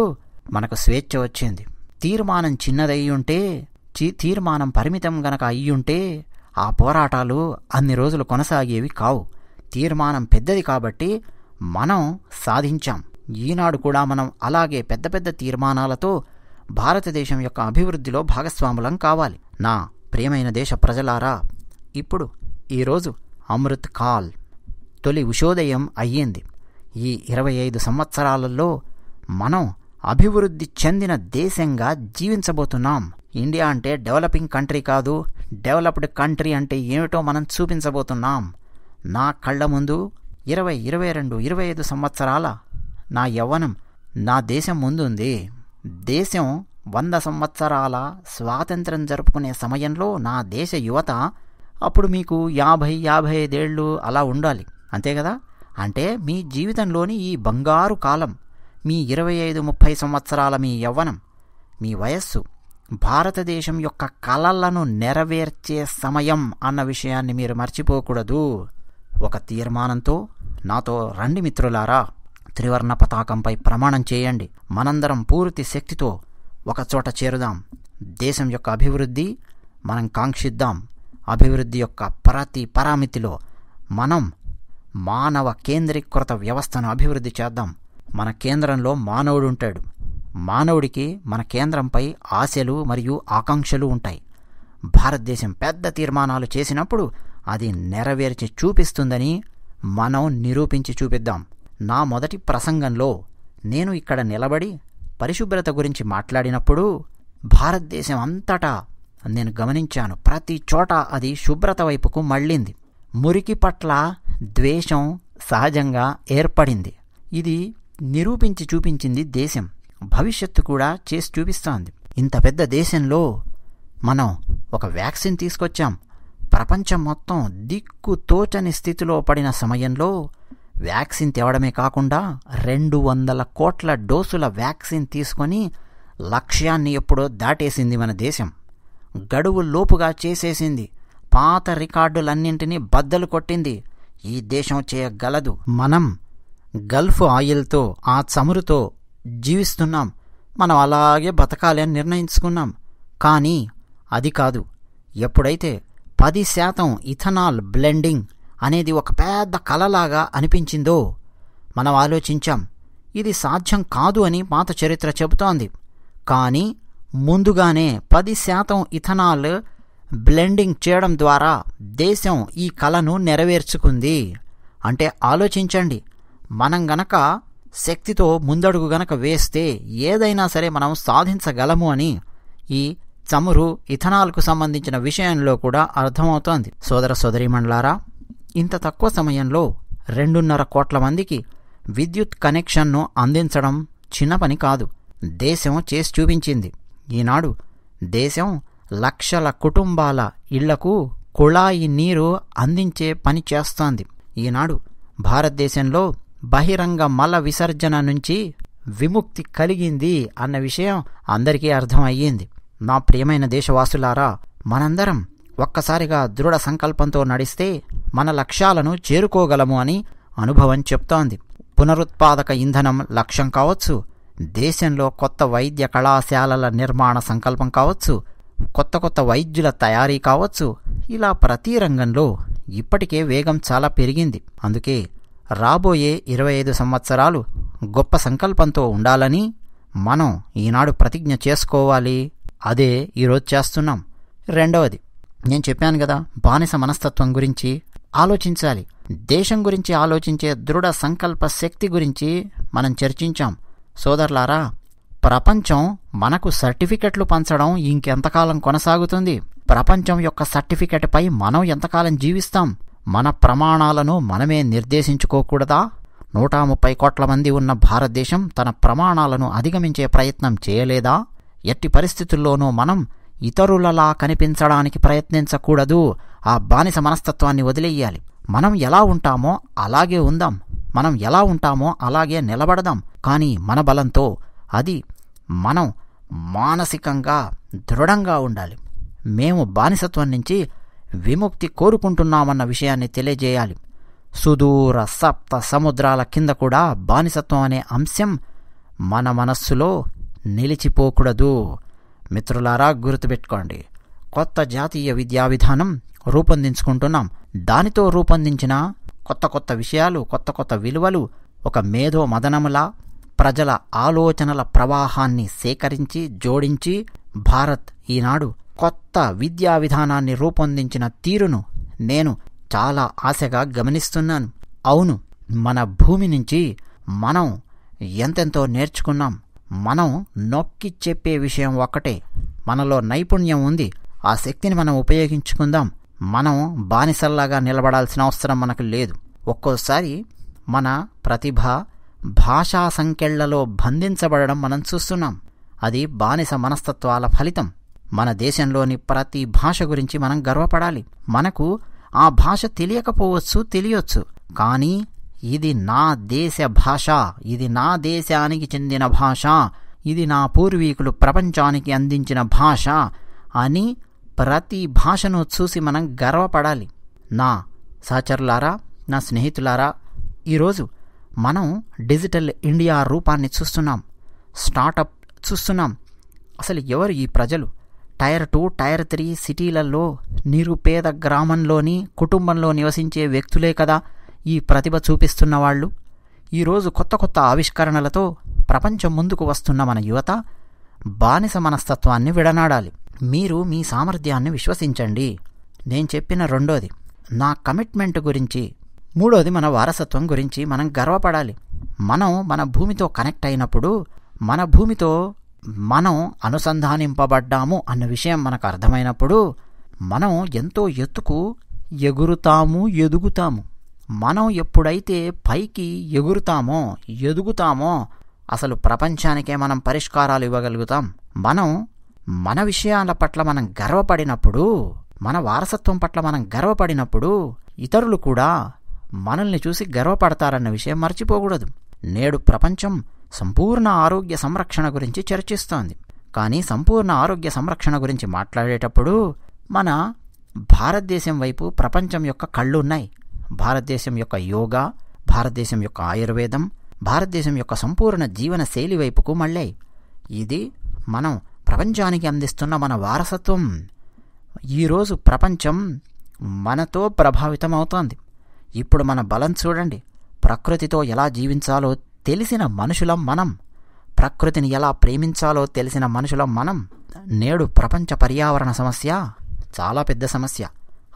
మనకు స్వేచ్ఛ వచ్చింది తీర్మానం చిన్నదయ్యుంటే ఉంటే తీర్మానం పరిమితం గనక అయ్యుంటే ఆ పోరాటాలు అన్ని రోజులు కొనసాగేవి కావు తీర్మానం పెద్దది కాబట్టి మనం సాధించాం ఈనాడు కూడా మనం అలాగే పెద్ద పెద్ద తీర్మానాలతో భారతదేశం యొక్క అభివృద్ధిలో భాగస్వాములం కావాలి నా ప్రియమైన దేశ ప్రజలారా ఇప్పుడు ఈరోజు అమృత్ కాల్ తొలి ఉషోదయం అయ్యింది ఈ ఇరవై ఐదు సంవత్సరాలలో మనం అభివృద్ధి చెందిన దేశంగా జీవించబోతున్నాం ఇండియా అంటే డెవలపింగ్ కంట్రీ కాదు డెవలప్డ్ కంట్రీ అంటే ఏమిటో మనం చూపించబోతున్నాం నా కళ్ళ ముందు ఇరవై ఇరవై రెండు ఇరవై ఐదు సంవత్సరాల నా యవ్వనం నా దేశం ముందుంది దేశం వంద సంవత్సరాల స్వాతంత్రం జరుపుకునే సమయంలో నా దేశ యువత అప్పుడు మీకు యాభై యాభై ఐదేళ్ళు అలా ఉండాలి అంతే కదా అంటే మీ జీవితంలోని ఈ బంగారు కాలం మీ ఇరవై ఐదు ముప్పై సంవత్సరాల మీ యవ్వనం మీ వయస్సు భారతదేశం యొక్క కలలను నెరవేర్చే సమయం అన్న విషయాన్ని మీరు మర్చిపోకూడదు ఒక తీర్మానంతో నాతో రండి మిత్రులారా త్రివర్ణ పతాకంపై ప్రమాణం చేయండి మనందరం పూర్తి శక్తితో ఒకచోట చేరుదాం దేశం యొక్క అభివృద్ధి మనం కాంక్షిద్దాం అభివృద్ధి యొక్క ప్రతి పరామితిలో మనం మానవ కేంద్రీకృత వ్యవస్థను అభివృద్ధి చేద్దాం మన కేంద్రంలో మానవుడు ఉంటాడు మానవుడికి మన కేంద్రంపై ఆశలు మరియు ఆకాంక్షలు ఉంటాయి భారతదేశం పెద్ద తీర్మానాలు చేసినప్పుడు అది నెరవేర్చి చూపిస్తుందని మనం నిరూపించి చూపిద్దాం నా మొదటి ప్రసంగంలో నేను ఇక్కడ నిలబడి పరిశుభ్రత గురించి మాట్లాడినప్పుడు భారతదేశం అంతటా నేను గమనించాను ప్రతి చోట అది శుభ్రత వైపుకు మళ్ళింది మురికి పట్ల ద్వేషం సహజంగా ఏర్పడింది ఇది నిరూపించి చూపించింది దేశం భవిష్యత్తు కూడా చేసి చూపిస్తోంది ఇంత పెద్ద దేశంలో మనం ఒక వ్యాక్సిన్ తీసుకొచ్చాం ప్రపంచం మొత్తం దిక్కు తోచని స్థితిలో పడిన సమయంలో వ్యాక్సిన్ తేవడమే కాకుండా రెండు వందల కోట్ల డోసుల వ్యాక్సిన్ తీసుకొని లక్ష్యాన్ని ఎప్పుడో దాటేసింది మన దేశం గడువు లోపుగా చేసేసింది పాత రికార్డులన్నింటినీ బద్దలు కొట్టింది ఈ దేశం చేయగలదు మనం గల్ఫ్ ఆయిల్తో ఆ చమురుతో జీవిస్తున్నాం మనం అలాగే బతకాలి అని నిర్ణయించుకున్నాం కానీ అది కాదు ఎప్పుడైతే పది శాతం ఇథనాల్ బ్లెండింగ్ అనేది ఒక పెద్ద కలలాగా అనిపించిందో మనం ఆలోచించాం ఇది సాధ్యం కాదు అని పాత చరిత్ర చెబుతోంది కానీ ముందుగానే పది శాతం ఇథనాల్ బ్లెండింగ్ చేయడం ద్వారా దేశం ఈ కళను నెరవేర్చుకుంది అంటే ఆలోచించండి మనం గనక శక్తితో ముందడుగు గనక వేస్తే ఏదైనా సరే మనం సాధించగలము అని ఈ చమురు ఇథనాల్కు సంబంధించిన విషయంలో కూడా అర్థమవుతోంది సోదర మండలారా ఇంత తక్కువ సమయంలో రెండున్నర కోట్ల మందికి విద్యుత్ కనెక్షన్ను అందించడం చిన్న పని కాదు దేశం చేసి చూపించింది ఈనాడు దేశం లక్షల కుటుంబాల ఇళ్లకు కుళాయి నీరు అందించే పని చేస్తోంది ఈనాడు భారతదేశంలో బహిరంగ మల విసర్జన నుంచి విముక్తి కలిగింది అన్న విషయం అందరికీ అర్థమయ్యింది నా ప్రియమైన దేశవాసులారా మనందరం ఒక్కసారిగా దృఢ సంకల్పంతో నడిస్తే మన లక్ష్యాలను చేరుకోగలము అని అనుభవం చెప్తోంది పునరుత్పాదక ఇంధనం లక్ష్యం కావచ్చు దేశంలో కొత్త వైద్య కళాశాలల నిర్మాణ సంకల్పం కావచ్చు కొత్త కొత్త వైద్యుల తయారీ కావచ్చు ఇలా ప్రతి రంగంలో ఇప్పటికే వేగం చాలా పెరిగింది అందుకే రాబోయే ఇరవై ఐదు సంవత్సరాలు గొప్ప సంకల్పంతో ఉండాలని మనం ఈనాడు ప్రతిజ్ఞ చేసుకోవాలి అదే ఈరోజు చేస్తున్నాం రెండవది నేను చెప్పాను కదా బానిస మనస్తత్వం గురించి ఆలోచించాలి దేశం గురించి ఆలోచించే దృఢ సంకల్ప శక్తి గురించి మనం చర్చించాం సోదరులారా ప్రపంచం మనకు సర్టిఫికెట్లు పంచడం ఇంకెంతకాలం కొనసాగుతుంది ప్రపంచం యొక్క సర్టిఫికెట్పై మనం ఎంతకాలం జీవిస్తాం మన ప్రమాణాలను మనమే నిర్దేశించుకోకూడదా నూట ముప్పై కోట్ల మంది ఉన్న భారతదేశం తన ప్రమాణాలను అధిగమించే ప్రయత్నం చేయలేదా ఎట్టి పరిస్థితుల్లోనూ మనం ఇతరులలా కనిపించడానికి ప్రయత్నించకూడదు ఆ బానిస మనస్తత్వాన్ని వదిలేయాలి మనం ఎలా ఉంటామో అలాగే ఉందాం మనం ఎలా ఉంటామో అలాగే నిలబడదాం కానీ మన బలంతో అది మనం మానసికంగా దృఢంగా ఉండాలి మేము బానిసత్వం నుంచి విముక్తి కోరుకుంటున్నామన్న విషయాన్ని తెలియజేయాలి సుదూర సప్త సముద్రాల కింద కూడా బానిసత్వం అనే అంశం మన మనస్సులో నిలిచిపోకూడదు మిత్రులారా గుర్తుపెట్టుకోండి కొత్త జాతీయ విద్యా విధానం రూపొందించుకుంటున్నాం దానితో రూపొందించిన కొత్త కొత్త విషయాలు కొత్త కొత్త విలువలు ఒక మేధో మదనములా ప్రజల ఆలోచనల ప్రవాహాన్ని సేకరించి జోడించి భారత్ ఈనాడు కొత్త విద్యా విధానాన్ని రూపొందించిన తీరును నేను చాలా ఆశగా గమనిస్తున్నాను అవును మన భూమి నుంచి మనం ఎంతెంతో నేర్చుకున్నాం మనం నొక్కి చెప్పే విషయం ఒక్కటే మనలో నైపుణ్యం ఉంది ఆ శక్తిని మనం ఉపయోగించుకుందాం మనం బానిసల్లాగా నిలబడాల్సిన అవసరం మనకు లేదు ఒక్కోసారి మన ప్రతిభ భాషా సంకెళ్లలో బంధించబడడం మనం చూస్తున్నాం అది బానిస మనస్తత్వాల ఫలితం మన దేశంలోని ప్రతి భాష గురించి మనం గర్వపడాలి మనకు ఆ భాష తెలియకపోవచ్చు తెలియొచ్చు కానీ ఇది నా దేశ భాష ఇది నా దేశానికి చెందిన భాష ఇది నా పూర్వీకులు ప్రపంచానికి అందించిన భాష అని ప్రతి భాషను చూసి మనం గర్వపడాలి నా సహచరులారా నా స్నేహితులారా ఈరోజు మనం డిజిటల్ ఇండియా రూపాన్ని చూస్తున్నాం స్టార్టప్ చూస్తున్నాం అసలు ఎవరు ఈ ప్రజలు టైర్ టూ టైర్ త్రీ సిటీలలో నిరుపేద గ్రామంలోని కుటుంబంలో నివసించే వ్యక్తులే కదా ఈ ప్రతిభ చూపిస్తున్న వాళ్ళు ఈరోజు కొత్త కొత్త ఆవిష్కరణలతో ప్రపంచం ముందుకు వస్తున్న మన యువత బానిస మనస్తత్వాన్ని విడనాడాలి మీరు మీ సామర్థ్యాన్ని విశ్వసించండి నేను చెప్పిన రెండోది నా కమిట్మెంట్ గురించి మూడోది మన వారసత్వం గురించి మనం గర్వపడాలి మనం మన భూమితో కనెక్ట్ అయినప్పుడు మన భూమితో మనం అనుసంధానింపబడ్డాము అన్న విషయం మనకు అర్థమైనప్పుడు మనం ఎంతో ఎత్తుకు ఎగురుతాము ఎదుగుతాము మనం ఎప్పుడైతే పైకి ఎగురుతామో ఎదుగుతామో అసలు ప్రపంచానికే మనం పరిష్కారాలు ఇవ్వగలుగుతాం మనం మన విషయాల పట్ల మనం గర్వపడినప్పుడు మన వారసత్వం పట్ల మనం గర్వపడినప్పుడు ఇతరులు కూడా మనల్ని చూసి గర్వపడతారన్న విషయం మర్చిపోకూడదు నేడు ప్రపంచం సంపూర్ణ ఆరోగ్య సంరక్షణ గురించి చర్చిస్తోంది కానీ సంపూర్ణ ఆరోగ్య సంరక్షణ గురించి మాట్లాడేటప్పుడు మన భారతదేశం వైపు ప్రపంచం యొక్క కళ్ళు ఉన్నాయి భారతదేశం యొక్క యోగా భారతదేశం యొక్క ఆయుర్వేదం భారతదేశం యొక్క సంపూర్ణ జీవన శైలి వైపుకు మళ్ళాయి ఇది మనం ప్రపంచానికి అందిస్తున్న మన వారసత్వం ఈరోజు ప్రపంచం మనతో ప్రభావితం అవుతోంది ఇప్పుడు మన బలం చూడండి ప్రకృతితో ఎలా జీవించాలో తెలిసిన మనుషులం మనం ప్రకృతిని ఎలా ప్రేమించాలో తెలిసిన మనుషులం మనం నేడు ప్రపంచ పర్యావరణ సమస్య చాలా పెద్ద సమస్య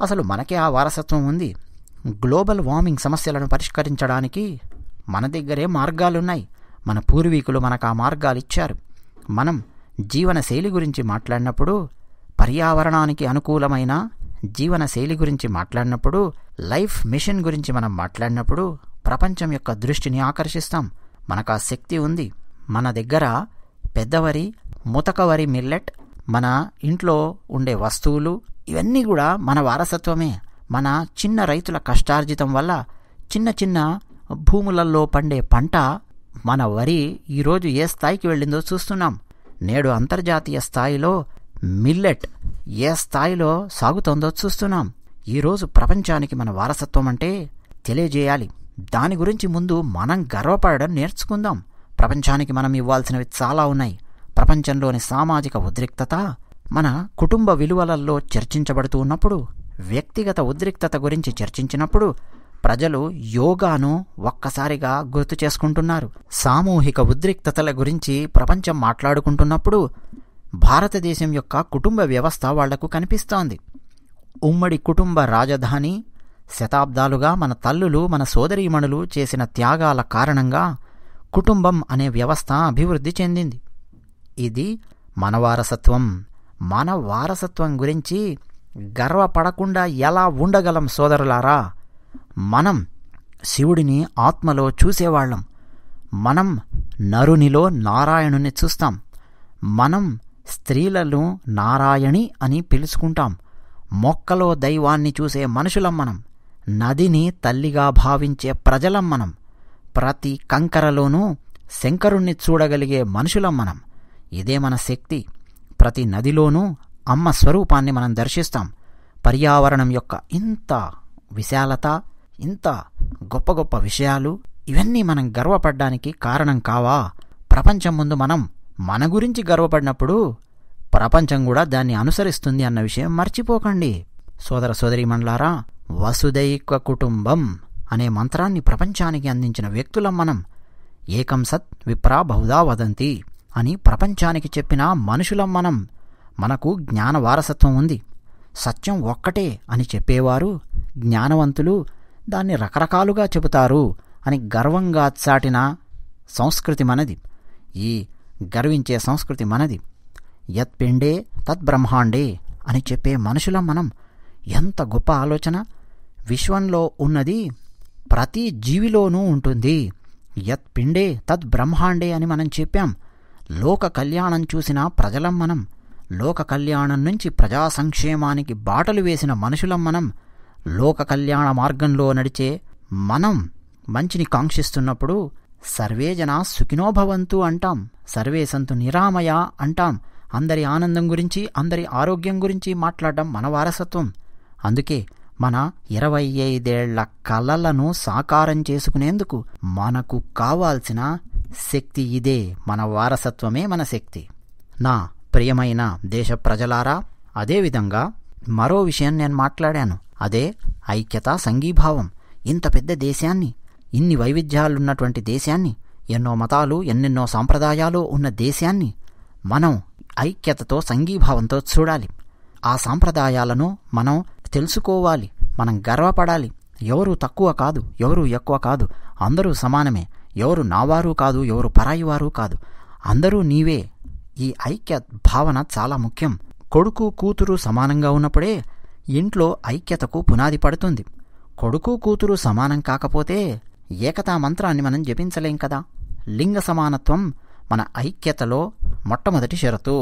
అసలు మనకే ఆ వారసత్వం ఉంది గ్లోబల్ వార్మింగ్ సమస్యలను పరిష్కరించడానికి మన దగ్గరే మార్గాలున్నాయి మన పూర్వీకులు మనకు ఆ మార్గాలు ఇచ్చారు మనం జీవనశైలి గురించి మాట్లాడినప్పుడు పర్యావరణానికి అనుకూలమైన జీవన శైలి గురించి మాట్లాడినప్పుడు లైఫ్ మిషన్ గురించి మనం మాట్లాడినప్పుడు ప్రపంచం యొక్క దృష్టిని ఆకర్షిస్తాం మనకు ఆ శక్తి ఉంది మన దగ్గర పెద్దవరి ముతకవరి మిల్లెట్ మన ఇంట్లో ఉండే వస్తువులు ఇవన్నీ కూడా మన వారసత్వమే మన చిన్న రైతుల కష్టార్జితం వల్ల చిన్న చిన్న భూములలో పండే పంట మన వరి ఈరోజు ఏ స్థాయికి వెళ్ళిందో చూస్తున్నాం నేడు అంతర్జాతీయ స్థాయిలో మిల్లెట్ ఏ స్థాయిలో సాగుతోందో చూస్తున్నాం ఈరోజు ప్రపంచానికి మన వారసత్వం అంటే తెలియజేయాలి దాని గురించి ముందు మనం గర్వపడడం నేర్చుకుందాం ప్రపంచానికి మనం ఇవ్వాల్సినవి చాలా ఉన్నాయి ప్రపంచంలోని సామాజిక ఉద్రిక్తత మన కుటుంబ విలువలలో చర్చించబడుతూ ఉన్నప్పుడు వ్యక్తిగత ఉద్రిక్తత గురించి చర్చించినప్పుడు ప్రజలు యోగాను ఒక్కసారిగా గుర్తు చేసుకుంటున్నారు సామూహిక ఉద్రిక్తతల గురించి ప్రపంచం మాట్లాడుకుంటున్నప్పుడు భారతదేశం యొక్క కుటుంబ వ్యవస్థ వాళ్లకు కనిపిస్తోంది ఉమ్మడి కుటుంబ రాజధాని శతాబ్దాలుగా మన తల్లులు మన సోదరీమణులు చేసిన త్యాగాల కారణంగా కుటుంబం అనే వ్యవస్థ అభివృద్ధి చెందింది ఇది మన వారసత్వం మన వారసత్వం గురించి గర్వపడకుండా ఎలా ఉండగలం సోదరులారా మనం శివుడిని ఆత్మలో చూసేవాళ్ళం మనం నరునిలో నారాయణుని చూస్తాం మనం స్త్రీలను నారాయణి అని పిలుచుకుంటాం మొక్కలో దైవాన్ని చూసే మనుషులం మనం నదిని తల్లిగా భావించే ప్రజలం మనం ప్రతి కంకరలోనూ శంకరుణ్ణి చూడగలిగే మనుషులం మనం ఇదే మన శక్తి ప్రతి నదిలోనూ అమ్మ స్వరూపాన్ని మనం దర్శిస్తాం పర్యావరణం యొక్క ఇంత విశాలత ఇంత గొప్ప గొప్ప విషయాలు ఇవన్నీ మనం గర్వపడ్డానికి కారణం కావా ప్రపంచం ముందు మనం మన గురించి గర్వపడినప్పుడు ప్రపంచం కూడా దాన్ని అనుసరిస్తుంది అన్న విషయం మర్చిపోకండి సోదర సోదరి మండలారా వసుదైక కుటుంబం అనే మంత్రాన్ని ప్రపంచానికి అందించిన వ్యక్తులం మనం ఏకం సత్ విప్రా బహుదా వదంతి అని ప్రపంచానికి చెప్పిన మనుషులం మనం మనకు జ్ఞాన వారసత్వం ఉంది సత్యం ఒక్కటే అని చెప్పేవారు జ్ఞానవంతులు దాన్ని రకరకాలుగా చెబుతారు అని గర్వంగా చాటిన సంస్కృతి మనది ఈ గర్వించే సంస్కృతి మనది యత్పిండే తద్బ్రహ్మాండే అని చెప్పే మనుషులం మనం ఎంత గొప్ప ఆలోచన విశ్వంలో ఉన్నది ప్రతి జీవిలోనూ ఉంటుంది యత్ పిండే తద్ బ్రహ్మాండే అని మనం చెప్పాం లోక కళ్యాణం చూసిన ప్రజలం మనం లోక కళ్యాణం నుంచి ప్రజా సంక్షేమానికి బాటలు వేసిన మనుషులం మనం లోక కళ్యాణ మార్గంలో నడిచే మనం మంచిని కాంక్షిస్తున్నప్పుడు సర్వే జనా సుఖినోభవంతు అంటాం సర్వే సంతు నిరామయ అంటాం అందరి ఆనందం గురించి అందరి ఆరోగ్యం గురించి మాట్లాడడం మన వారసత్వం అందుకే మన ఇరవై ఐదేళ్ల కలలను సాకారం చేసుకునేందుకు మనకు కావాల్సిన శక్తి ఇదే మన వారసత్వమే మన శక్తి నా ప్రియమైన దేశ ప్రజలారా అదేవిధంగా మరో విషయం నేను మాట్లాడాను అదే ఐక్యత సంఘీభావం ఇంత పెద్ద దేశాన్ని ఇన్ని వైవిధ్యాలున్నటువంటి దేశాన్ని ఎన్నో మతాలు ఎన్నెన్నో సాంప్రదాయాలు ఉన్న దేశాన్ని మనం ఐక్యతతో సంఘీభావంతో చూడాలి ఆ సాంప్రదాయాలను మనం తెలుసుకోవాలి మనం గర్వపడాలి ఎవరు తక్కువ కాదు ఎవరు ఎక్కువ కాదు అందరూ సమానమే ఎవరు నావారు కాదు ఎవరు వారు కాదు అందరూ నీవే ఈ ఐక్య భావన చాలా ముఖ్యం కొడుకు కూతురు సమానంగా ఉన్నప్పుడే ఇంట్లో ఐక్యతకు పునాది పడుతుంది కొడుకు కూతురు సమానం కాకపోతే ఏకతా మంత్రాన్ని మనం జపించలేం కదా లింగ సమానత్వం మన ఐక్యతలో మొట్టమొదటి షరతు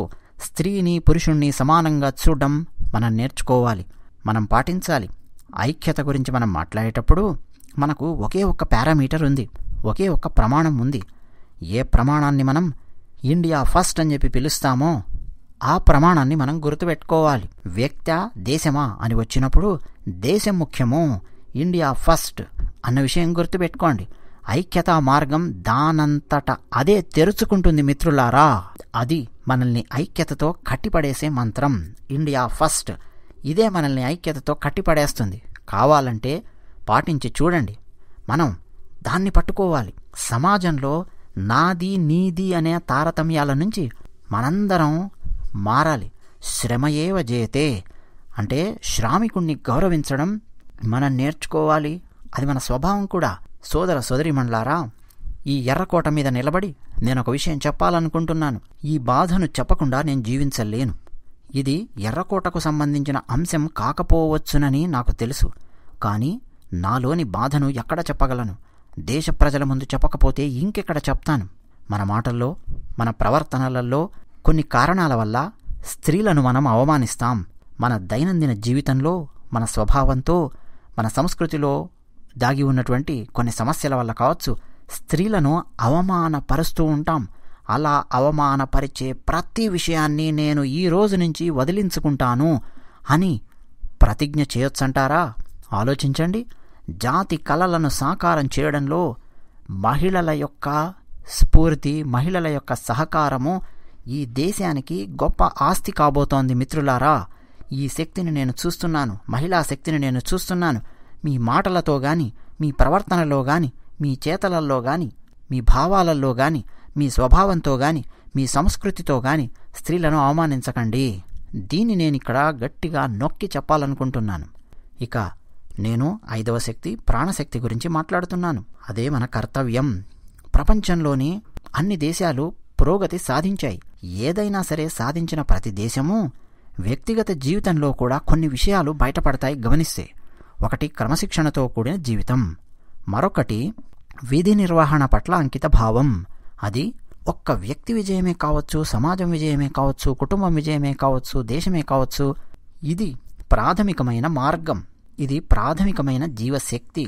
స్త్రీని పురుషుణ్ణి సమానంగా చూడడం మనం నేర్చుకోవాలి మనం పాటించాలి ఐక్యత గురించి మనం మాట్లాడేటప్పుడు మనకు ఒకే ఒక్క పారామీటర్ ఉంది ఒకే ఒక్క ప్రమాణం ఉంది ఏ ప్రమాణాన్ని మనం ఇండియా ఫస్ట్ అని చెప్పి పిలుస్తామో ఆ ప్రమాణాన్ని మనం గుర్తుపెట్టుకోవాలి వ్యక్త దేశమా అని వచ్చినప్పుడు దేశం ముఖ్యము ఇండియా ఫస్ట్ అన్న విషయం గుర్తుపెట్టుకోండి ఐక్యతా మార్గం దానంతట అదే తెరుచుకుంటుంది మిత్రులారా అది మనల్ని ఐక్యతతో కట్టిపడేసే మంత్రం ఇండియా ఫస్ట్ ఇదే మనల్ని ఐక్యతతో కట్టిపడేస్తుంది కావాలంటే పాటించి చూడండి మనం దాన్ని పట్టుకోవాలి సమాజంలో నాది నీది అనే తారతమ్యాల నుంచి మనందరం మారాలి శ్రమయేవ జయతే అంటే శ్రామికుణ్ణి గౌరవించడం మనం నేర్చుకోవాలి అది మన స్వభావం కూడా సోదర మండలారా ఈ ఎర్రకోట మీద నిలబడి నేను ఒక విషయం చెప్పాలనుకుంటున్నాను ఈ బాధను చెప్పకుండా నేను జీవించలేను ఇది ఎర్రకోటకు సంబంధించిన అంశం కాకపోవచ్చునని నాకు తెలుసు కానీ నాలోని బాధను ఎక్కడ చెప్పగలను దేశ ప్రజల ముందు చెప్పకపోతే ఇంకెక్కడ చెప్తాను మన మాటల్లో మన ప్రవర్తనలలో కొన్ని కారణాల వల్ల స్త్రీలను మనం అవమానిస్తాం మన దైనందిన జీవితంలో మన స్వభావంతో మన సంస్కృతిలో దాగి ఉన్నటువంటి కొన్ని సమస్యల వల్ల కావచ్చు స్త్రీలను అవమానపరుస్తూ ఉంటాం అలా అవమానపరిచే ప్రతి విషయాన్ని నేను ఈ రోజు నుంచి వదిలించుకుంటాను అని ప్రతిజ్ఞ చేయొచ్చంటారా ఆలోచించండి జాతి కళలను సాకారం చేయడంలో మహిళల యొక్క స్ఫూర్తి మహిళల యొక్క సహకారము ఈ దేశానికి గొప్ప ఆస్తి కాబోతోంది మిత్రులారా ఈ శక్తిని నేను చూస్తున్నాను మహిళా శక్తిని నేను చూస్తున్నాను మీ మాటలతో గాని మీ ప్రవర్తనలో గాని మీ చేతలల్లో గాని మీ భావాలల్లో గాని మీ స్వభావంతో గాని మీ సంస్కృతితో గాని స్త్రీలను అవమానించకండి దీన్ని నేను ఇక్కడ గట్టిగా నొక్కి చెప్పాలనుకుంటున్నాను ఇక నేను ఐదవ శక్తి ప్రాణశక్తి గురించి మాట్లాడుతున్నాను అదే మన కర్తవ్యం ప్రపంచంలోని అన్ని దేశాలు పురోగతి సాధించాయి ఏదైనా సరే సాధించిన ప్రతి దేశము వ్యక్తిగత జీవితంలో కూడా కొన్ని విషయాలు బయటపడతాయి గమనిస్తే ఒకటి క్రమశిక్షణతో కూడిన జీవితం మరొకటి విధి నిర్వహణ పట్ల అంకిత భావం అది ఒక్క వ్యక్తి విజయమే కావచ్చు సమాజం విజయమే కావచ్చు కుటుంబం విజయమే కావచ్చు దేశమే కావచ్చు ఇది ప్రాథమికమైన మార్గం ఇది ప్రాథమికమైన జీవశక్తి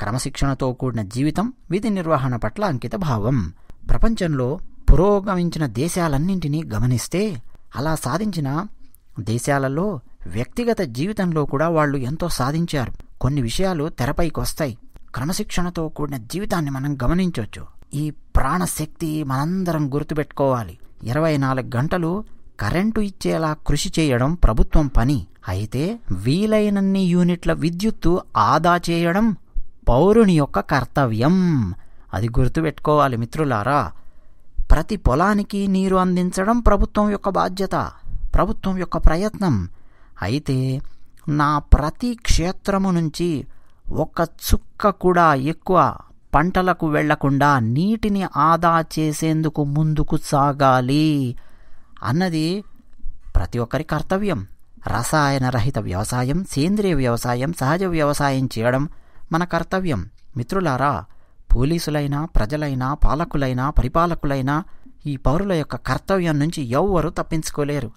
క్రమశిక్షణతో కూడిన జీవితం విధి నిర్వహణ పట్ల అంకిత భావం ప్రపంచంలో పురోగమించిన దేశాలన్నింటినీ గమనిస్తే అలా సాధించిన దేశాలలో వ్యక్తిగత జీవితంలో కూడా వాళ్ళు ఎంతో సాధించారు కొన్ని విషయాలు తెరపైకి వస్తాయి క్రమశిక్షణతో కూడిన జీవితాన్ని మనం గమనించవచ్చు ఈ ప్రాణశక్తి మనందరం గుర్తుపెట్టుకోవాలి ఇరవై నాలుగు గంటలు కరెంటు ఇచ్చేలా కృషి చేయడం ప్రభుత్వం పని అయితే వీలైనన్ని యూనిట్ల విద్యుత్తు ఆదా చేయడం పౌరుని యొక్క కర్తవ్యం అది గుర్తుపెట్టుకోవాలి మిత్రులారా ప్రతి పొలానికి నీరు అందించడం ప్రభుత్వం యొక్క బాధ్యత ప్రభుత్వం యొక్క ప్రయత్నం అయితే నా ప్రతి క్షేత్రము నుంచి ఒక చుక్క కూడా ఎక్కువ పంటలకు వెళ్లకుండా నీటిని ఆదా చేసేందుకు ముందుకు సాగాలి అన్నది ప్రతి ఒక్కరి కర్తవ్యం రసాయన రహిత వ్యవసాయం సేంద్రియ వ్యవసాయం సహజ వ్యవసాయం చేయడం మన కర్తవ్యం మిత్రులారా పోలీసులైనా ప్రజలైనా పాలకులైనా పరిపాలకులైనా ఈ పౌరుల యొక్క కర్తవ్యం నుంచి ఎవ్వరూ తప్పించుకోలేరు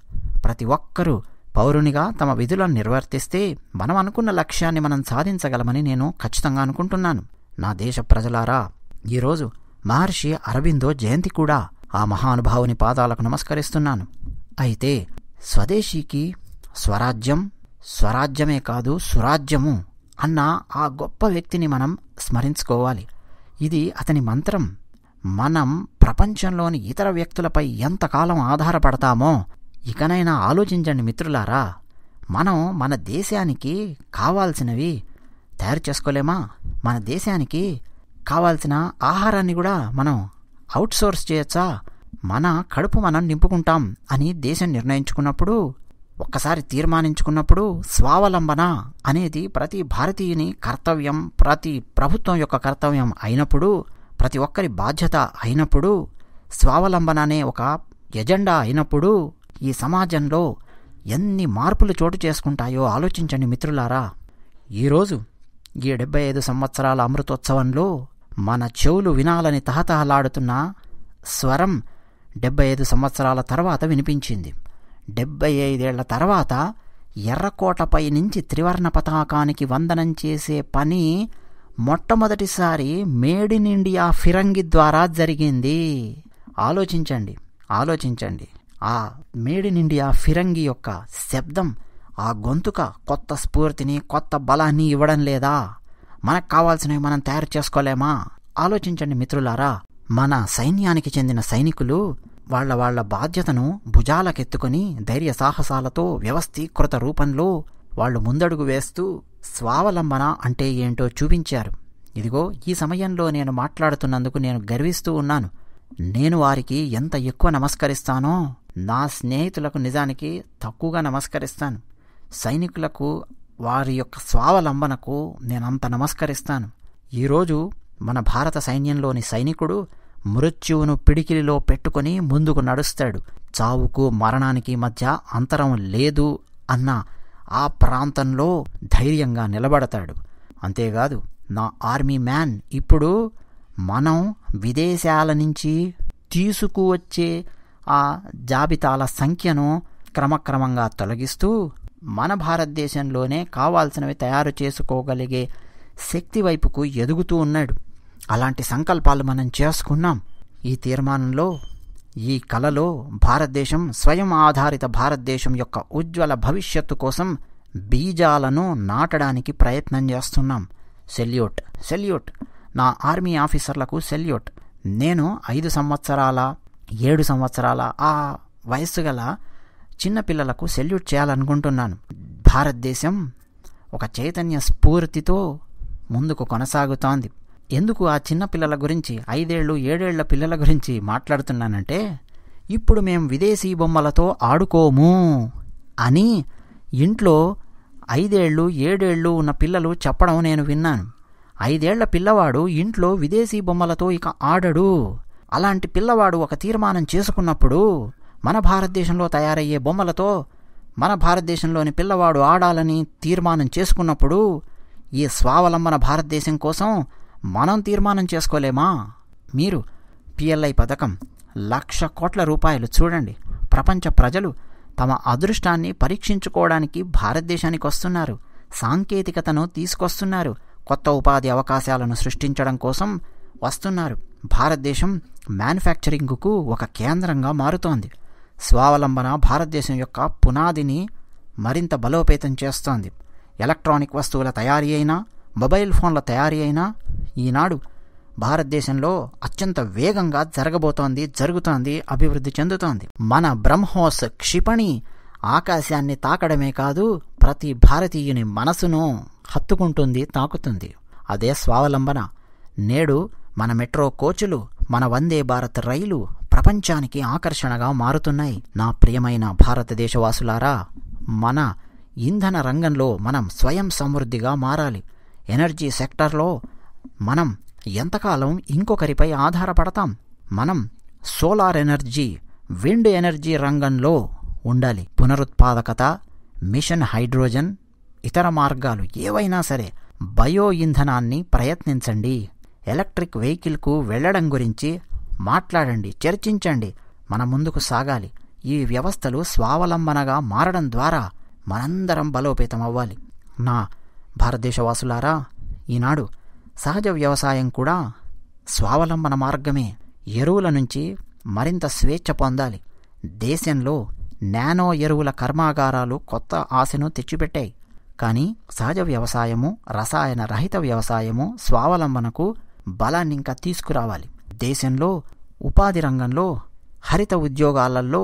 ప్రతి ఒక్కరూ పౌరునిగా తమ విధులను నిర్వర్తిస్తే మనం అనుకున్న లక్ష్యాన్ని మనం సాధించగలమని నేను ఖచ్చితంగా అనుకుంటున్నాను నా దేశ ప్రజలారా ఈరోజు మహర్షి అరవిందో జయంతి కూడా ఆ మహానుభావుని పాదాలకు నమస్కరిస్తున్నాను అయితే స్వదేశీకి స్వరాజ్యం స్వరాజ్యమే కాదు సురాజ్యము అన్న ఆ గొప్ప వ్యక్తిని మనం స్మరించుకోవాలి ఇది అతని మంత్రం మనం ప్రపంచంలోని ఇతర వ్యక్తులపై ఎంతకాలం ఆధారపడతామో ఇకనైనా ఆలోచించండి మిత్రులారా మనం మన దేశానికి కావాల్సినవి తయారు చేసుకోలేమా మన దేశానికి కావాల్సిన ఆహారాన్ని కూడా మనం అవుట్సోర్స్ చేయొచ్చా మన కడుపు మనం నింపుకుంటాం అని దేశం నిర్ణయించుకున్నప్పుడు ఒక్కసారి తీర్మానించుకున్నప్పుడు స్వావలంబన అనేది ప్రతి భారతీయుని కర్తవ్యం ప్రతి ప్రభుత్వం యొక్క కర్తవ్యం అయినప్పుడు ప్రతి ఒక్కరి బాధ్యత అయినప్పుడు స్వావలంబన అనే ఒక ఎజెండా అయినప్పుడు ఈ సమాజంలో ఎన్ని మార్పులు చోటు చేసుకుంటాయో ఆలోచించండి మిత్రులారా ఈరోజు ఈ డెబ్బై ఐదు సంవత్సరాల అమృతోత్సవంలో మన చెవులు వినాలని తహతహలాడుతున్న స్వరం డెబ్బై ఐదు సంవత్సరాల తర్వాత వినిపించింది డెబ్బై ఐదేళ్ల తర్వాత ఎర్రకోటపై నుంచి త్రివర్ణ పతాకానికి వందనం చేసే పని మొట్టమొదటిసారి మేడ్ ఇన్ ఇండియా ఫిరంగి ద్వారా జరిగింది ఆలోచించండి ఆలోచించండి ఆ మేడ్ ఇన్ ఇండియా ఫిరంగి యొక్క శబ్దం ఆ గొంతుక కొత్త స్ఫూర్తిని కొత్త బలాన్ని ఇవ్వడం లేదా మనకు కావాల్సినవి మనం తయారు చేసుకోలేమా ఆలోచించండి మిత్రులారా మన సైన్యానికి చెందిన సైనికులు వాళ్ల వాళ్ల బాధ్యతను భుజాలకెత్తుకుని ధైర్య సాహసాలతో వ్యవస్థీకృత రూపంలో వాళ్ళు ముందడుగు వేస్తూ స్వావలంబన అంటే ఏంటో చూపించారు ఇదిగో ఈ సమయంలో నేను మాట్లాడుతున్నందుకు నేను గర్విస్తూ ఉన్నాను నేను వారికి ఎంత ఎక్కువ నమస్కరిస్తానో నా స్నేహితులకు నిజానికి తక్కువగా నమస్కరిస్తాను సైనికులకు వారి యొక్క స్వావలంబనకు నేనంత నమస్కరిస్తాను ఈరోజు మన భారత సైన్యంలోని సైనికుడు మృత్యువును పిడికిలిలో పెట్టుకొని ముందుకు నడుస్తాడు చావుకు మరణానికి మధ్య అంతరం లేదు అన్న ఆ ప్రాంతంలో ధైర్యంగా నిలబడతాడు అంతేకాదు నా ఆర్మీ మ్యాన్ ఇప్పుడు మనం విదేశాల నుంచి తీసుకువచ్చే ఆ జాబితాల సంఖ్యను క్రమక్రమంగా తొలగిస్తూ మన భారతదేశంలోనే కావాల్సినవి తయారు చేసుకోగలిగే శక్తి వైపుకు ఎదుగుతూ ఉన్నాడు అలాంటి సంకల్పాలు మనం చేసుకున్నాం ఈ తీర్మానంలో ఈ కలలో భారతదేశం స్వయం ఆధారిత భారతదేశం యొక్క ఉజ్వల భవిష్యత్తు కోసం బీజాలను నాటడానికి ప్రయత్నం చేస్తున్నాం సెల్యూట్ సెల్యూట్ నా ఆర్మీ ఆఫీసర్లకు సెల్యూట్ నేను ఐదు సంవత్సరాల ఏడు సంవత్సరాల ఆ వయస్సు గల చిన్నపిల్లలకు సెల్యూట్ చేయాలనుకుంటున్నాను భారతదేశం ఒక చైతన్య స్ఫూర్తితో ముందుకు కొనసాగుతోంది ఎందుకు ఆ చిన్నపిల్లల గురించి ఐదేళ్ళు ఏడేళ్ల పిల్లల గురించి మాట్లాడుతున్నానంటే ఇప్పుడు మేము విదేశీ బొమ్మలతో ఆడుకోము అని ఇంట్లో ఐదేళ్ళు ఏడేళ్ళు ఉన్న పిల్లలు చెప్పడం నేను విన్నాను ఐదేళ్ల పిల్లవాడు ఇంట్లో విదేశీ బొమ్మలతో ఇక ఆడడు అలాంటి పిల్లవాడు ఒక తీర్మానం చేసుకున్నప్పుడు మన భారతదేశంలో తయారయ్యే బొమ్మలతో మన భారతదేశంలోని పిల్లవాడు ఆడాలని తీర్మానం చేసుకున్నప్పుడు ఈ స్వావలంబన భారతదేశం కోసం మనం తీర్మానం చేసుకోలేమా మీరు పిఎల్ఐ పథకం లక్ష కోట్ల రూపాయలు చూడండి ప్రపంచ ప్రజలు తమ అదృష్టాన్ని పరీక్షించుకోవడానికి భారతదేశానికి వస్తున్నారు సాంకేతికతను తీసుకొస్తున్నారు కొత్త ఉపాధి అవకాశాలను సృష్టించడం కోసం వస్తున్నారు భారతదేశం మ్యానుఫ్యాక్చరింగ్కు ఒక కేంద్రంగా మారుతోంది స్వావలంబన భారతదేశం యొక్క పునాదిని మరింత బలోపేతం చేస్తోంది ఎలక్ట్రానిక్ వస్తువుల తయారీ అయినా మొబైల్ ఫోన్ల తయారీ అయినా ఈనాడు భారతదేశంలో అత్యంత వేగంగా జరగబోతోంది జరుగుతోంది అభివృద్ధి చెందుతోంది మన బ్రహ్మోస్ క్షిపణి ఆకాశాన్ని తాకడమే కాదు ప్రతి భారతీయుని మనసును హత్తుకుంటుంది తాకుతుంది అదే స్వావలంబన నేడు మన మెట్రో కోచులు మన వందే భారత్ రైలు ప్రపంచానికి ఆకర్షణగా మారుతున్నాయి నా ప్రియమైన భారతదేశవాసులారా మన ఇంధన రంగంలో మనం స్వయం సమృద్ధిగా మారాలి ఎనర్జీ సెక్టర్లో మనం ఎంతకాలం ఇంకొకరిపై ఆధారపడతాం మనం సోలార్ ఎనర్జీ విండ్ ఎనర్జీ రంగంలో ఉండాలి పునరుత్పాదకత మిషన్ హైడ్రోజన్ ఇతర మార్గాలు ఏవైనా సరే బయో ఇంధనాన్ని ప్రయత్నించండి ఎలక్ట్రిక్ వెహికల్కు వెళ్లడం గురించి మాట్లాడండి చర్చించండి మన ముందుకు సాగాలి ఈ వ్యవస్థలు స్వావలంబనగా మారడం ద్వారా మనందరం బలోపేతం అవ్వాలి నా భారతదేశవాసులారా ఈనాడు సహజ వ్యవసాయం కూడా స్వావలంబన మార్గమే ఎరువుల నుంచి మరింత స్వేచ్ఛ పొందాలి దేశంలో నానో ఎరువుల కర్మాగారాలు కొత్త ఆశను తెచ్చిపెట్టాయి కానీ సహజ వ్యవసాయము రసాయన రహిత వ్యవసాయము స్వావలంబనకు బలాన్ని ఇంకా తీసుకురావాలి దేశంలో ఉపాధి రంగంలో హరిత ఉద్యోగాలలో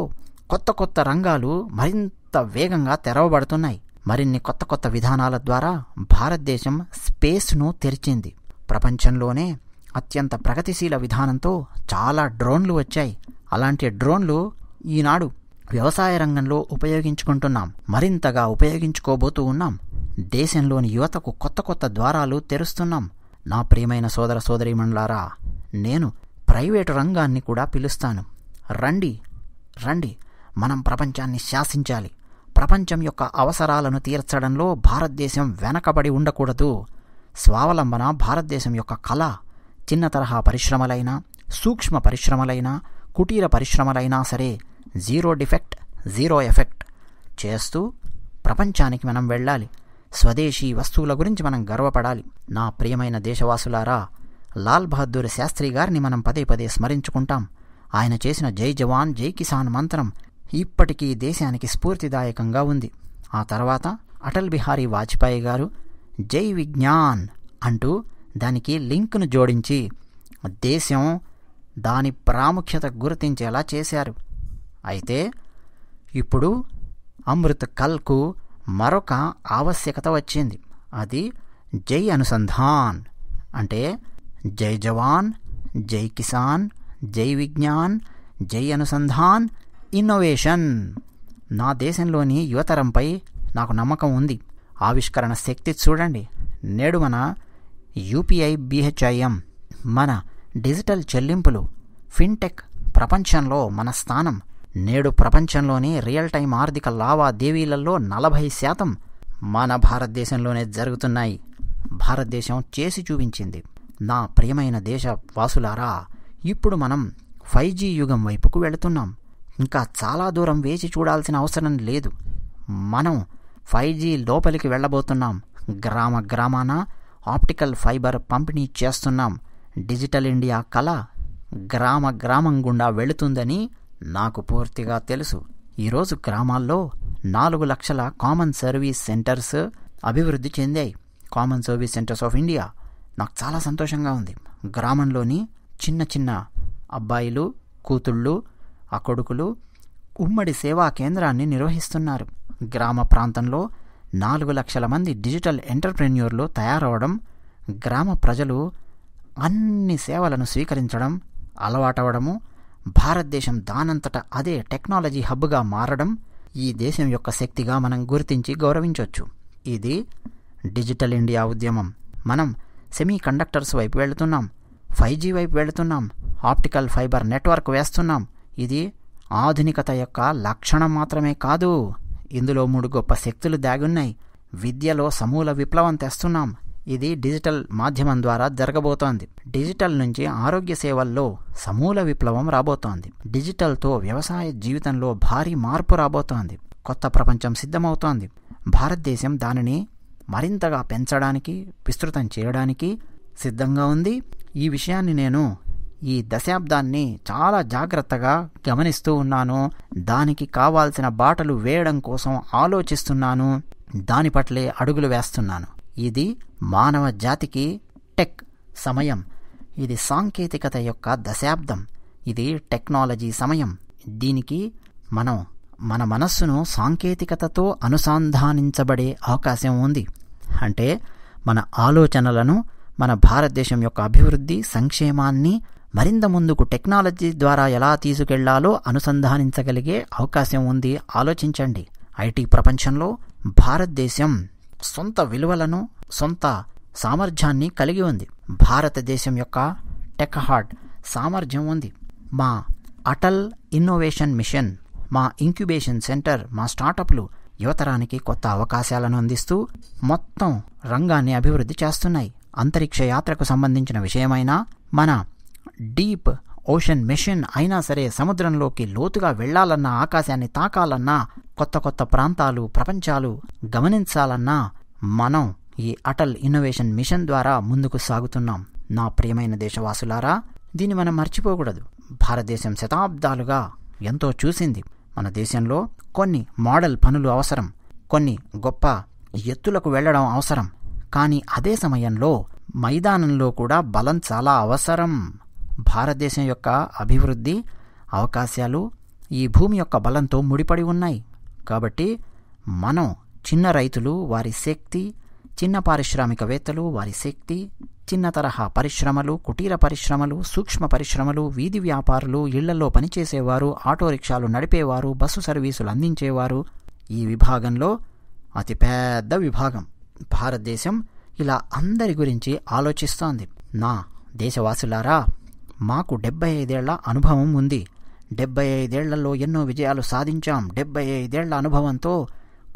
కొత్త కొత్త రంగాలు మరింత వేగంగా తెరవబడుతున్నాయి మరిన్ని కొత్త కొత్త విధానాల ద్వారా భారతదేశం స్పేస్ను తెరిచింది ప్రపంచంలోనే అత్యంత ప్రగతిశీల విధానంతో చాలా డ్రోన్లు వచ్చాయి అలాంటి డ్రోన్లు ఈనాడు వ్యవసాయ రంగంలో ఉపయోగించుకుంటున్నాం మరింతగా ఉపయోగించుకోబోతూ ఉన్నాం దేశంలోని యువతకు కొత్త కొత్త ద్వారాలు తెరుస్తున్నాం నా ప్రియమైన సోదర సోదరీమణులారా నేను ప్రైవేటు రంగాన్ని కూడా పిలుస్తాను రండి రండి మనం ప్రపంచాన్ని శాసించాలి ప్రపంచం యొక్క అవసరాలను తీర్చడంలో భారతదేశం వెనకబడి ఉండకూడదు స్వావలంబన భారతదేశం యొక్క కళ చిన్న తరహా పరిశ్రమలైనా సూక్ష్మ పరిశ్రమలైనా కుటీర పరిశ్రమలైనా సరే జీరో డిఫెక్ట్ జీరో ఎఫెక్ట్ చేస్తూ ప్రపంచానికి మనం వెళ్ళాలి స్వదేశీ వస్తువుల గురించి మనం గర్వపడాలి నా ప్రియమైన దేశవాసులారా లాల్ బహదూర్ శాస్త్రి గారిని మనం పదే పదే స్మరించుకుంటాం ఆయన చేసిన జై జవాన్ జై కిసాన్ మంత్రం ఇప్పటికీ దేశానికి స్ఫూర్తిదాయకంగా ఉంది ఆ తర్వాత అటల్ బిహారీ వాజ్పేయి గారు జై విజ్ఞాన్ అంటూ దానికి లింక్ను జోడించి దేశం దాని ప్రాముఖ్యత గుర్తించేలా చేశారు అయితే ఇప్పుడు అమృత్ కల్కు మరొక ఆవశ్యకత వచ్చింది అది జై అనుసంధాన్ అంటే జై జవాన్ జై కిసాన్ జై విజ్ఞాన్ జై అనుసంధాన్ ఇన్నోవేషన్ నా దేశంలోని యువతరంపై నాకు నమ్మకం ఉంది ఆవిష్కరణ శక్తి చూడండి నేడు మన యూపీఐ బిహెచ్ఐఎం మన డిజిటల్ చెల్లింపులు ఫిన్టెక్ ప్రపంచంలో మన స్థానం నేడు ప్రపంచంలోని రియల్ టైం ఆర్థిక లావాదేవీలలో నలభై శాతం మన భారతదేశంలోనే జరుగుతున్నాయి భారతదేశం చేసి చూపించింది నా ప్రియమైన దేశ వాసులారా ఇప్పుడు మనం ఫైవ్ జీ యుగం వైపుకు వెళుతున్నాం ఇంకా చాలా దూరం వేచి చూడాల్సిన అవసరం లేదు మనం ఫైవ్ జీ లోపలికి వెళ్ళబోతున్నాం గ్రామ గ్రామాన ఆప్టికల్ ఫైబర్ పంపిణీ చేస్తున్నాం డిజిటల్ ఇండియా కళ గ్రామ గ్రామం గుండా వెళుతుందని నాకు పూర్తిగా తెలుసు ఈరోజు గ్రామాల్లో నాలుగు లక్షల కామన్ సర్వీస్ సెంటర్స్ అభివృద్ధి చెందాయి common service centres of India నాకు చాలా సంతోషంగా ఉంది గ్రామంలోని చిన్న చిన్న అబ్బాయిలు కూతుళ్ళు ఆ కొడుకులు ఉమ్మడి సేవా కేంద్రాన్ని నిర్వహిస్తున్నారు గ్రామ ప్రాంతంలో నాలుగు లక్షల మంది డిజిటల్ ఎంటర్ప్రెన్యూర్లు తయారవడం గ్రామ ప్రజలు అన్ని సేవలను స్వీకరించడం అలవాటవడము భారతదేశం దానంతట అదే టెక్నాలజీ హబ్గా మారడం ఈ దేశం యొక్క శక్తిగా మనం గుర్తించి గౌరవించవచ్చు ఇది డిజిటల్ ఇండియా ఉద్యమం మనం సెమీ కండక్టర్స్ వైపు వెళుతున్నాం ఫైవ్ జీ వైపు వెళుతున్నాం ఆప్టికల్ ఫైబర్ నెట్వర్క్ వేస్తున్నాం ఇది ఆధునికత యొక్క లక్షణం మాత్రమే కాదు ఇందులో మూడు గొప్ప శక్తులు దాగున్నాయి విద్యలో సమూల విప్లవం తెస్తున్నాం ఇది డిజిటల్ మాధ్యమం ద్వారా జరగబోతోంది డిజిటల్ నుంచి ఆరోగ్య సేవల్లో సమూల విప్లవం రాబోతోంది డిజిటల్తో వ్యవసాయ జీవితంలో భారీ మార్పు రాబోతోంది కొత్త ప్రపంచం సిద్ధమవుతోంది భారతదేశం దానిని మరింతగా పెంచడానికి విస్తృతం చేయడానికి సిద్ధంగా ఉంది ఈ విషయాన్ని నేను ఈ దశాబ్దాన్ని చాలా జాగ్రత్తగా గమనిస్తూ ఉన్నాను దానికి కావాల్సిన బాటలు వేయడం కోసం ఆలోచిస్తున్నాను దాని పట్లే అడుగులు వేస్తున్నాను ఇది మానవ జాతికి టెక్ సమయం ఇది సాంకేతికత యొక్క దశాబ్దం ఇది టెక్నాలజీ సమయం దీనికి మనం మన మనస్సును సాంకేతికతతో అనుసంధానించబడే అవకాశం ఉంది అంటే మన ఆలోచనలను మన భారతదేశం యొక్క అభివృద్ధి సంక్షేమాన్ని మరింత ముందుకు టెక్నాలజీ ద్వారా ఎలా తీసుకెళ్లాలో అనుసంధానించగలిగే అవకాశం ఉంది ఆలోచించండి ఐటీ ప్రపంచంలో భారతదేశం సొంత విలువలను సొంత సామర్థ్యాన్ని కలిగి ఉంది భారతదేశం యొక్క టెక్ హార్ట్ సామర్థ్యం ఉంది మా అటల్ ఇన్నోవేషన్ మిషన్ మా ఇంక్యుబేషన్ సెంటర్ మా స్టార్టప్లు యువతరానికి కొత్త అవకాశాలను అందిస్తూ మొత్తం రంగాన్ని అభివృద్ధి చేస్తున్నాయి అంతరిక్ష యాత్రకు సంబంధించిన విషయమైనా మన డీప్ ఓషన్ మిషన్ అయినా సరే సముద్రంలోకి లోతుగా వెళ్లాలన్నా ఆకాశాన్ని తాకాలన్నా కొత్త కొత్త ప్రాంతాలు ప్రపంచాలు గమనించాలన్నా మనం ఈ అటల్ ఇన్నోవేషన్ మిషన్ ద్వారా ముందుకు సాగుతున్నాం నా ప్రియమైన దేశవాసులారా దీన్ని మనం మర్చిపోకూడదు భారతదేశం శతాబ్దాలుగా ఎంతో చూసింది మన దేశంలో కొన్ని మోడల్ పనులు అవసరం కొన్ని గొప్ప ఎత్తులకు వెళ్లడం అవసరం కానీ అదే సమయంలో మైదానంలో కూడా బలం చాలా అవసరం భారతదేశం యొక్క అభివృద్ధి అవకాశాలు ఈ భూమి యొక్క బలంతో ముడిపడి ఉన్నాయి కాబట్టి మనం చిన్న రైతులు వారి శక్తి చిన్న పారిశ్రామికవేత్తలు వారి శక్తి చిన్న తరహా పరిశ్రమలు కుటీర పరిశ్రమలు సూక్ష్మ పరిశ్రమలు వీధి వ్యాపారులు ఇళ్లలో పనిచేసేవారు ఆటో రిక్షాలు నడిపేవారు బస్సు సర్వీసులు అందించేవారు ఈ విభాగంలో అతిపెద్ద విభాగం భారతదేశం ఇలా అందరి గురించి ఆలోచిస్తోంది నా దేశవాసులారా మాకు డెబ్బై ఐదేళ్ల అనుభవం ఉంది డెబ్బై ఐదేళ్లలో ఎన్నో విజయాలు సాధించాం డెబ్బై ఐదేళ్ల అనుభవంతో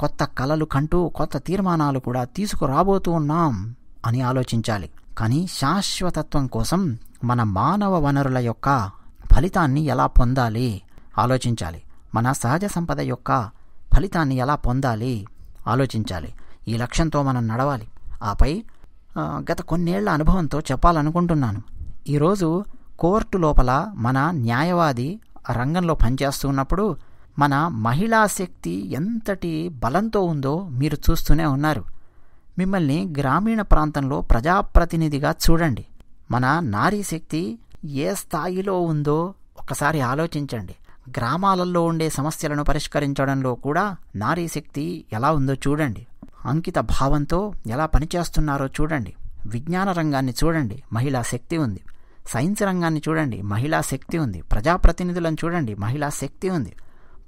కొత్త కలలు కంటూ కొత్త తీర్మానాలు కూడా తీసుకురాబోతూ ఉన్నాం అని ఆలోచించాలి కానీ శాశ్వతత్వం కోసం మన మానవ వనరుల యొక్క ఫలితాన్ని ఎలా పొందాలి ఆలోచించాలి మన సహజ సంపద యొక్క ఫలితాన్ని ఎలా పొందాలి ఆలోచించాలి ఈ లక్ష్యంతో మనం నడవాలి ఆపై గత కొన్నేళ్ల అనుభవంతో చెప్పాలనుకుంటున్నాను ఈరోజు కోర్టు లోపల మన న్యాయవాది రంగంలో పనిచేస్తున్నప్పుడు మన మహిళా శక్తి ఎంతటి బలంతో ఉందో మీరు చూస్తూనే ఉన్నారు మిమ్మల్ని గ్రామీణ ప్రాంతంలో ప్రజాప్రతినిధిగా చూడండి మన నారీ శక్తి ఏ స్థాయిలో ఉందో ఒకసారి ఆలోచించండి గ్రామాలలో ఉండే సమస్యలను పరిష్కరించడంలో కూడా నారీ శక్తి ఎలా ఉందో చూడండి అంకిత భావంతో ఎలా పనిచేస్తున్నారో చూడండి విజ్ఞాన రంగాన్ని చూడండి మహిళా శక్తి ఉంది సైన్స్ రంగాన్ని చూడండి మహిళా శక్తి ఉంది ప్రజాప్రతినిధులను చూడండి మహిళా శక్తి ఉంది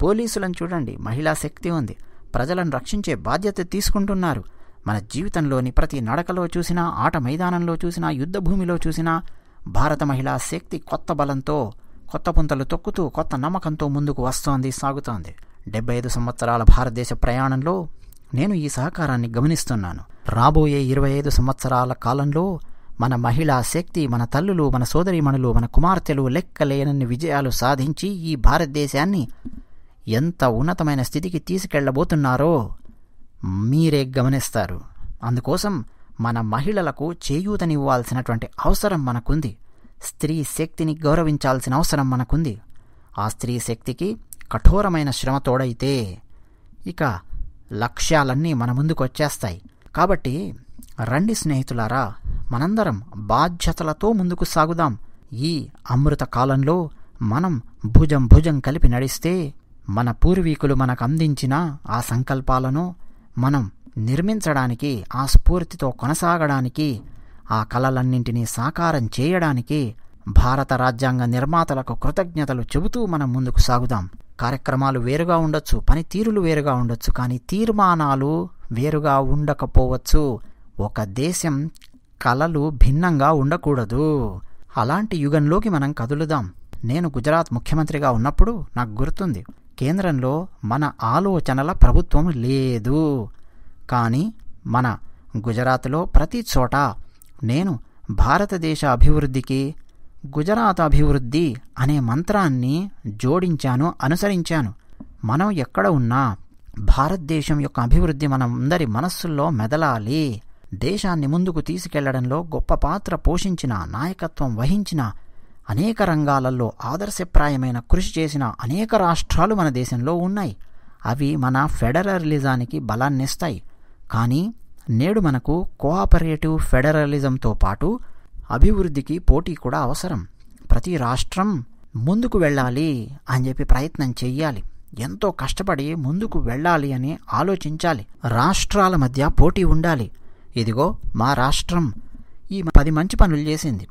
పోలీసులను చూడండి మహిళా శక్తి ఉంది ప్రజలను రక్షించే బాధ్యత తీసుకుంటున్నారు మన జీవితంలోని ప్రతి నడకలో చూసినా ఆట మైదానంలో చూసినా యుద్ధభూమిలో చూసినా భారత మహిళా శక్తి కొత్త బలంతో కొత్త పుంతలు తొక్కుతూ కొత్త నమ్మకంతో ముందుకు వస్తోంది సాగుతోంది డెబ్బై ఐదు సంవత్సరాల భారతదేశ ప్రయాణంలో నేను ఈ సహకారాన్ని గమనిస్తున్నాను రాబోయే ఇరవై ఐదు సంవత్సరాల కాలంలో మన మహిళా శక్తి మన తల్లులు మన సోదరిమణులు మన కుమార్తెలు లెక్కలేనన్ని విజయాలు సాధించి ఈ భారతదేశాన్ని ఎంత ఉన్నతమైన స్థితికి తీసుకెళ్లబోతున్నారో మీరే గమనిస్తారు అందుకోసం మన మహిళలకు చేయూతనివ్వాల్సినటువంటి అవసరం మనకుంది స్త్రీ శక్తిని గౌరవించాల్సిన అవసరం మనకుంది ఆ స్త్రీ శక్తికి కఠోరమైన శ్రమ తోడైతే ఇక లక్ష్యాలన్నీ మన ముందుకు వచ్చేస్తాయి కాబట్టి రండి స్నేహితులారా మనందరం బాధ్యతలతో ముందుకు సాగుదాం ఈ అమృత కాలంలో మనం భుజం భుజం కలిపి నడిస్తే మన పూర్వీకులు మనకు అందించిన ఆ సంకల్పాలను మనం నిర్మించడానికి ఆ స్ఫూర్తితో కొనసాగడానికి ఆ కళలన్నింటినీ సాకారం చేయడానికి భారత రాజ్యాంగ నిర్మాతలకు కృతజ్ఞతలు చెబుతూ మనం ముందుకు సాగుదాం కార్యక్రమాలు వేరుగా ఉండొచ్చు పనితీరులు వేరుగా ఉండొచ్చు కానీ తీర్మానాలు వేరుగా ఉండకపోవచ్చు ఒక దేశం కళలు భిన్నంగా ఉండకూడదు అలాంటి యుగంలోకి మనం కదులుదాం నేను గుజరాత్ ముఖ్యమంత్రిగా ఉన్నప్పుడు నాకు గుర్తుంది కేంద్రంలో మన ఆలోచనల ప్రభుత్వం లేదు కానీ మన గుజరాత్లో ప్రతి చోట నేను భారతదేశ అభివృద్ధికి గుజరాత్ అభివృద్ధి అనే మంత్రాన్ని జోడించాను అనుసరించాను మనం ఎక్కడ ఉన్నా భారతదేశం యొక్క అభివృద్ధి మనం మనస్సుల్లో మెదలాలి దేశాన్ని ముందుకు తీసుకెళ్లడంలో గొప్ప పాత్ర పోషించిన నాయకత్వం వహించిన అనేక రంగాలలో ఆదర్శప్రాయమైన కృషి చేసిన అనేక రాష్ట్రాలు మన దేశంలో ఉన్నాయి అవి మన ఫెడరలిజానికి బలాన్నిస్తాయి కానీ నేడు మనకు కోఆపరేటివ్ ఫెడరలిజంతో పాటు అభివృద్ధికి పోటీ కూడా అవసరం ప్రతి రాష్ట్రం ముందుకు వెళ్ళాలి అని చెప్పి ప్రయత్నం చెయ్యాలి ఎంతో కష్టపడి ముందుకు వెళ్ళాలి అని ఆలోచించాలి రాష్ట్రాల మధ్య పోటీ ఉండాలి ఇదిగో మా రాష్ట్రం ఈ పది మంచి పనులు చేసింది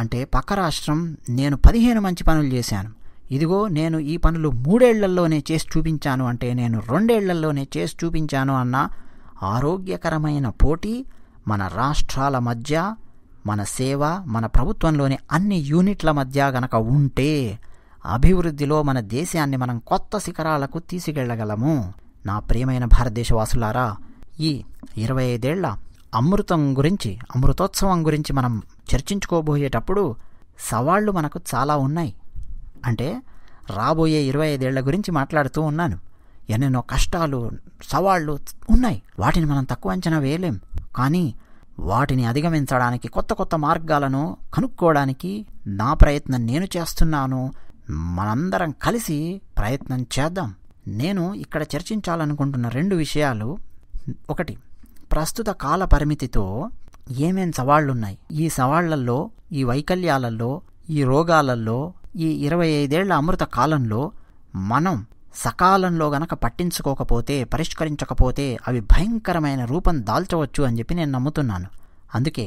అంటే పక్క రాష్ట్రం నేను పదిహేను మంచి పనులు చేశాను ఇదిగో నేను ఈ పనులు మూడేళ్లలోనే చేసి చూపించాను అంటే నేను రెండేళ్లలోనే చేసి చూపించాను అన్న ఆరోగ్యకరమైన పోటీ మన రాష్ట్రాల మధ్య మన సేవ మన ప్రభుత్వంలోని అన్ని యూనిట్ల మధ్య గనక ఉంటే అభివృద్ధిలో మన దేశాన్ని మనం కొత్త శిఖరాలకు తీసుకెళ్లగలము నా ప్రియమైన భారతదేశవాసులారా ఈ ఇరవై ఐదేళ్ల అమృతం గురించి అమృతోత్సవం గురించి మనం చర్చించుకోబోయేటప్పుడు సవాళ్లు మనకు చాలా ఉన్నాయి అంటే రాబోయే ఇరవై ఐదేళ్ల గురించి మాట్లాడుతూ ఉన్నాను ఎన్నెన్నో కష్టాలు సవాళ్లు ఉన్నాయి వాటిని మనం తక్కువ అంచనా వేయలేం కానీ వాటిని అధిగమించడానికి కొత్త కొత్త మార్గాలను కనుక్కోవడానికి నా ప్రయత్నం నేను చేస్తున్నాను మనందరం కలిసి ప్రయత్నం చేద్దాం నేను ఇక్కడ చర్చించాలనుకుంటున్న రెండు విషయాలు ఒకటి ప్రస్తుత కాల పరిమితితో ఏమేం సవాళ్లున్నాయి ఈ సవాళ్లల్లో ఈ వైకల్యాలలో ఈ రోగాలలో ఈ ఇరవై ఐదేళ్ల అమృత కాలంలో మనం సకాలంలో గనక పట్టించుకోకపోతే పరిష్కరించకపోతే అవి భయంకరమైన రూపం దాల్చవచ్చు అని చెప్పి నేను నమ్ముతున్నాను అందుకే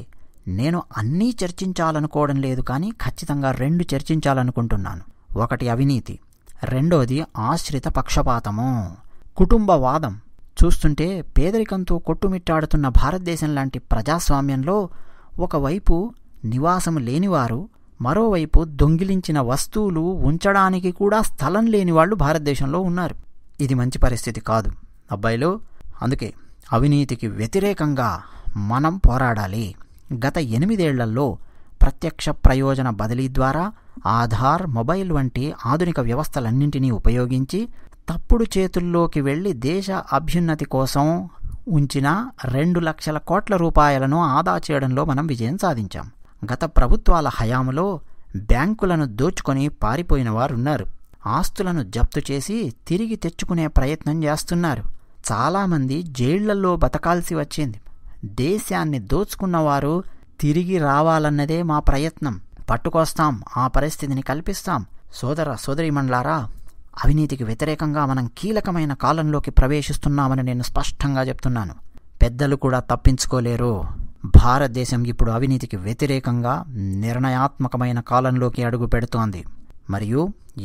నేను అన్నీ చర్చించాలనుకోవడం లేదు కానీ ఖచ్చితంగా రెండు చర్చించాలనుకుంటున్నాను ఒకటి అవినీతి రెండోది ఆశ్రిత పక్షపాతము కుటుంబవాదం చూస్తుంటే పేదరికంతో కొట్టుమిట్టాడుతున్న భారతదేశం లాంటి ప్రజాస్వామ్యంలో ఒకవైపు నివాసం లేనివారు మరోవైపు దొంగిలించిన వస్తువులు ఉంచడానికి కూడా స్థలం లేని వాళ్ళు భారతదేశంలో ఉన్నారు ఇది మంచి పరిస్థితి కాదు అబ్బాయిలు అందుకే అవినీతికి వ్యతిరేకంగా మనం పోరాడాలి గత ఎనిమిదేళ్లలో ప్రత్యక్ష ప్రయోజన బదిలీ ద్వారా ఆధార్ మొబైల్ వంటి ఆధునిక వ్యవస్థలన్నింటినీ ఉపయోగించి తప్పుడు చేతుల్లోకి వెళ్లి దేశ అభ్యున్నతి కోసం ఉంచిన రెండు లక్షల కోట్ల రూపాయలను ఆదా చేయడంలో మనం విజయం సాధించాం గత ప్రభుత్వాల హయాములో బ్యాంకులను దోచుకొని పారిపోయిన వారున్నారు ఆస్తులను జప్తు చేసి తిరిగి తెచ్చుకునే ప్రయత్నం చేస్తున్నారు చాలామంది జైళ్లలో బతకాల్సి వచ్చింది దేశాన్ని దోచుకున్నవారు తిరిగి రావాలన్నదే మా ప్రయత్నం పట్టుకొస్తాం ఆ పరిస్థితిని కల్పిస్తాం సోదర సోదరిమండ్లారా అవినీతికి వ్యతిరేకంగా మనం కీలకమైన కాలంలోకి ప్రవేశిస్తున్నామని నేను స్పష్టంగా చెప్తున్నాను పెద్దలు కూడా తప్పించుకోలేరు భారతదేశం ఇప్పుడు అవినీతికి వ్యతిరేకంగా నిర్ణయాత్మకమైన కాలంలోకి అడుగు పెడుతోంది మరియు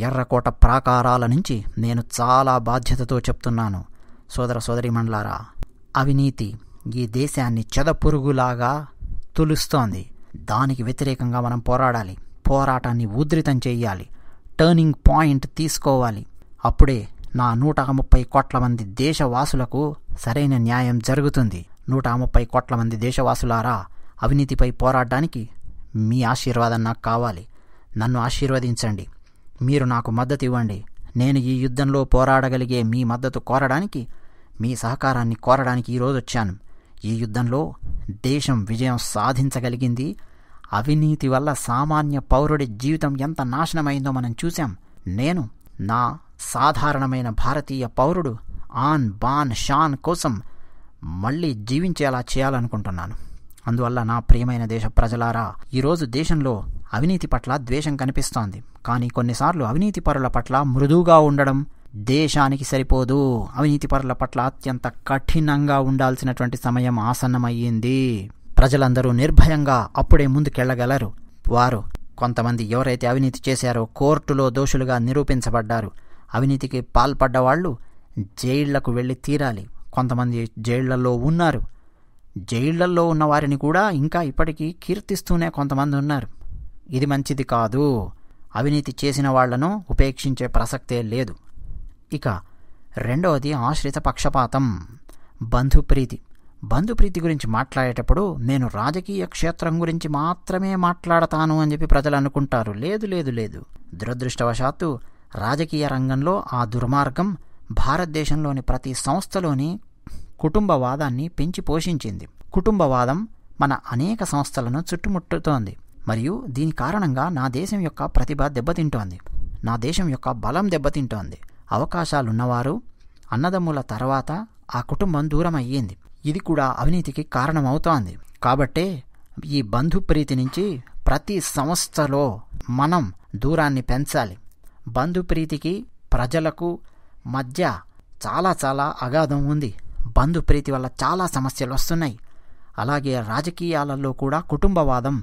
ఎర్రకోట ప్రాకారాల నుంచి నేను చాలా బాధ్యతతో చెప్తున్నాను సోదర సోదరి మండలారా అవినీతి ఈ దేశాన్ని చెదపురుగులాగా తులుస్తోంది దానికి వ్యతిరేకంగా మనం పోరాడాలి పోరాటాన్ని ఉధృతం చేయాలి టర్నింగ్ పాయింట్ తీసుకోవాలి అప్పుడే నా నూట ముప్పై కోట్ల మంది దేశవాసులకు సరైన న్యాయం జరుగుతుంది నూట ముప్పై కోట్ల మంది దేశవాసులారా అవినీతిపై పోరాడడానికి మీ ఆశీర్వాదం నాకు కావాలి నన్ను ఆశీర్వదించండి మీరు నాకు మద్దతు ఇవ్వండి నేను ఈ యుద్ధంలో పోరాడగలిగే మీ మద్దతు కోరడానికి మీ సహకారాన్ని కోరడానికి ఈరోజు వచ్చాను ఈ యుద్ధంలో దేశం విజయం సాధించగలిగింది అవినీతి వల్ల సామాన్య పౌరుడి జీవితం ఎంత నాశనమైందో మనం చూశాం నేను నా సాధారణమైన భారతీయ పౌరుడు ఆన్ బాన్ షాన్ కోసం మళ్ళీ జీవించేలా చేయాలనుకుంటున్నాను అందువల్ల నా ప్రియమైన దేశ ప్రజలారా ఈరోజు దేశంలో అవినీతి పట్ల ద్వేషం కనిపిస్తోంది కానీ కొన్నిసార్లు అవినీతి పరుల పట్ల మృదువుగా ఉండడం దేశానికి సరిపోదు అవినీతి పరుల పట్ల అత్యంత కఠినంగా ఉండాల్సినటువంటి సమయం ఆసన్నమయ్యింది ప్రజలందరూ నిర్భయంగా అప్పుడే ముందుకెళ్లగలరు వారు కొంతమంది ఎవరైతే అవినీతి చేశారో కోర్టులో దోషులుగా నిరూపించబడ్డారు అవినీతికి పాల్పడ్డవాళ్లు జైళ్లకు వెళ్ళి తీరాలి కొంతమంది జైళ్లలో ఉన్నారు జైళ్లలో ఉన్న వారిని కూడా ఇంకా ఇప్పటికీ కీర్తిస్తూనే కొంతమంది ఉన్నారు ఇది మంచిది కాదు అవినీతి చేసిన వాళ్లను ఉపేక్షించే ప్రసక్తే లేదు ఇక రెండవది ఆశ్రిత పక్షపాతం బంధుప్రీతి బంధుప్రీతి గురించి మాట్లాడేటప్పుడు నేను రాజకీయ క్షేత్రం గురించి మాత్రమే మాట్లాడతాను అని చెప్పి ప్రజలు అనుకుంటారు లేదు లేదు లేదు దురదృష్టవశాత్తు రాజకీయ రంగంలో ఆ దుర్మార్గం భారతదేశంలోని ప్రతి సంస్థలోని కుటుంబవాదాన్ని పెంచి పోషించింది కుటుంబవాదం మన అనేక సంస్థలను చుట్టుముట్టుతోంది మరియు దీని కారణంగా నా దేశం యొక్క ప్రతిభ దెబ్బతింటోంది నా దేశం యొక్క బలం దెబ్బతింటోంది అవకాశాలున్నవారు అన్నదమ్ముల తర్వాత ఆ కుటుంబం దూరం అయ్యింది ఇది కూడా అవినీతికి కారణమవుతోంది కాబట్టే ఈ బంధు ప్రీతి నుంచి ప్రతి సంస్థలో మనం దూరాన్ని పెంచాలి బంధు ప్రీతికి ప్రజలకు మధ్య చాలా చాలా అగాధం ఉంది బంధు ప్రీతి వల్ల చాలా సమస్యలు వస్తున్నాయి అలాగే రాజకీయాలలో కూడా కుటుంబవాదం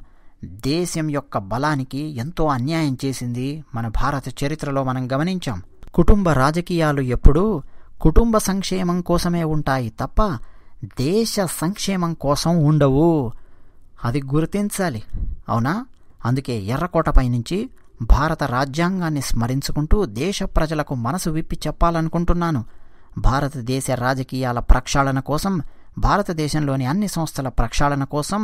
దేశం యొక్క బలానికి ఎంతో అన్యాయం చేసింది మన భారత చరిత్రలో మనం గమనించాం కుటుంబ రాజకీయాలు ఎప్పుడూ కుటుంబ సంక్షేమం కోసమే ఉంటాయి తప్ప దేశ సంక్షేమం కోసం ఉండవు అది గుర్తించాలి అవునా అందుకే ఎర్రకోటపై నుంచి భారత రాజ్యాంగాన్ని స్మరించుకుంటూ దేశ ప్రజలకు మనసు విప్పి చెప్పాలనుకుంటున్నాను భారతదేశ రాజకీయాల ప్రక్షాళన కోసం భారతదేశంలోని అన్ని సంస్థల ప్రక్షాళన కోసం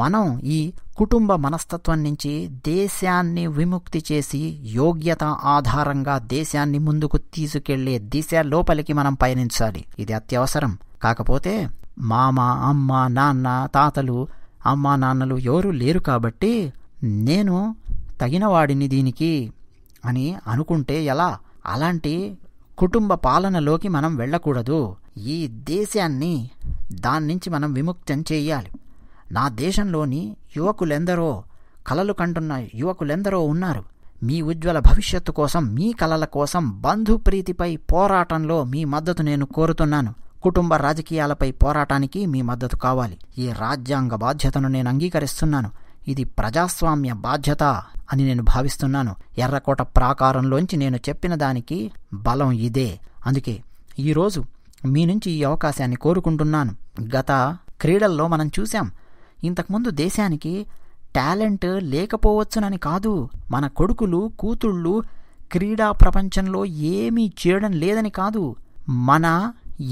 మనం ఈ కుటుంబ మనస్తత్వం నుంచి దేశాన్ని విముక్తి చేసి యోగ్యత ఆధారంగా దేశాన్ని ముందుకు తీసుకెళ్లే దిశ లోపలికి మనం పయనించాలి ఇది అత్యవసరం కాకపోతే మామ అమ్మ నాన్న తాతలు అమ్మ నాన్నలు ఎవరు లేరు కాబట్టి నేను తగినవాడిని దీనికి అని అనుకుంటే ఎలా అలాంటి కుటుంబ పాలనలోకి మనం వెళ్ళకూడదు ఈ దేశాన్ని దాని నుంచి మనం విముక్తం చేయాలి నా దేశంలోని యువకులెందరో కలలు కంటున్న యువకులెందరో ఉన్నారు మీ ఉజ్వల భవిష్యత్తు కోసం మీ కలల కోసం బంధుప్రీతిపై పోరాటంలో మీ మద్దతు నేను కోరుతున్నాను కుటుంబ రాజకీయాలపై పోరాటానికి మీ మద్దతు కావాలి ఈ రాజ్యాంగ బాధ్యతను నేను అంగీకరిస్తున్నాను ఇది ప్రజాస్వామ్య బాధ్యత అని నేను భావిస్తున్నాను ఎర్రకోట ప్రాకారంలోంచి నేను చెప్పిన దానికి బలం ఇదే అందుకే ఈరోజు మీ నుంచి ఈ అవకాశాన్ని కోరుకుంటున్నాను గత క్రీడల్లో మనం చూశాం ఇంతకుముందు దేశానికి టాలెంట్ లేకపోవచ్చునని కాదు మన కొడుకులు కూతుళ్ళు క్రీడా ప్రపంచంలో ఏమీ చేయడం లేదని కాదు మన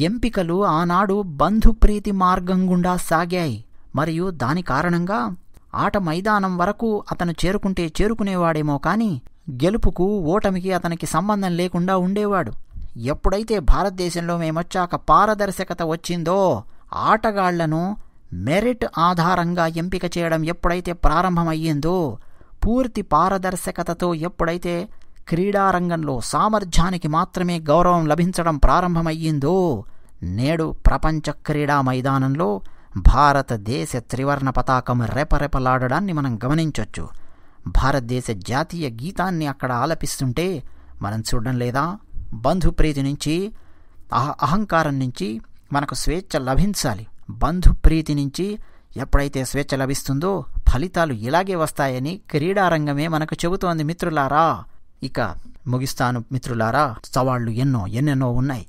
ఎంపికలు ఆనాడు బంధుప్రీతి మార్గం గుండా సాగాయి మరియు దాని కారణంగా ఆట మైదానం వరకు అతను చేరుకుంటే చేరుకునేవాడేమో కానీ గెలుపుకు ఓటమికి అతనికి సంబంధం లేకుండా ఉండేవాడు ఎప్పుడైతే భారతదేశంలో మేమొచ్చాక పారదర్శకత వచ్చిందో ఆటగాళ్లను మెరిట్ ఆధారంగా ఎంపిక చేయడం ఎప్పుడైతే ప్రారంభమయ్యిందో పూర్తి పారదర్శకతతో ఎప్పుడైతే క్రీడారంగంలో సామర్థ్యానికి మాత్రమే గౌరవం లభించడం ప్రారంభమయ్యిందో నేడు ప్రపంచ క్రీడా మైదానంలో భారతదేశ త్రివర్ణ పతాకం రెపరెపలాడడాన్ని మనం గమనించవచ్చు భారతదేశ జాతీయ గీతాన్ని అక్కడ ఆలపిస్తుంటే మనం చూడడం లేదా బంధుప్రీతి నుంచి అహంకారం నుంచి మనకు స్వేచ్ఛ లభించాలి బంధుప్రీతి నుంచి ఎప్పుడైతే స్వేచ్ఛ లభిస్తుందో ఫలితాలు ఇలాగే వస్తాయని క్రీడారంగమే మనకు చెబుతోంది మిత్రులారా ఇక ముగిస్తాను మిత్రులారా సవాళ్లు ఎన్నో ఎన్నెన్నో ఉన్నాయి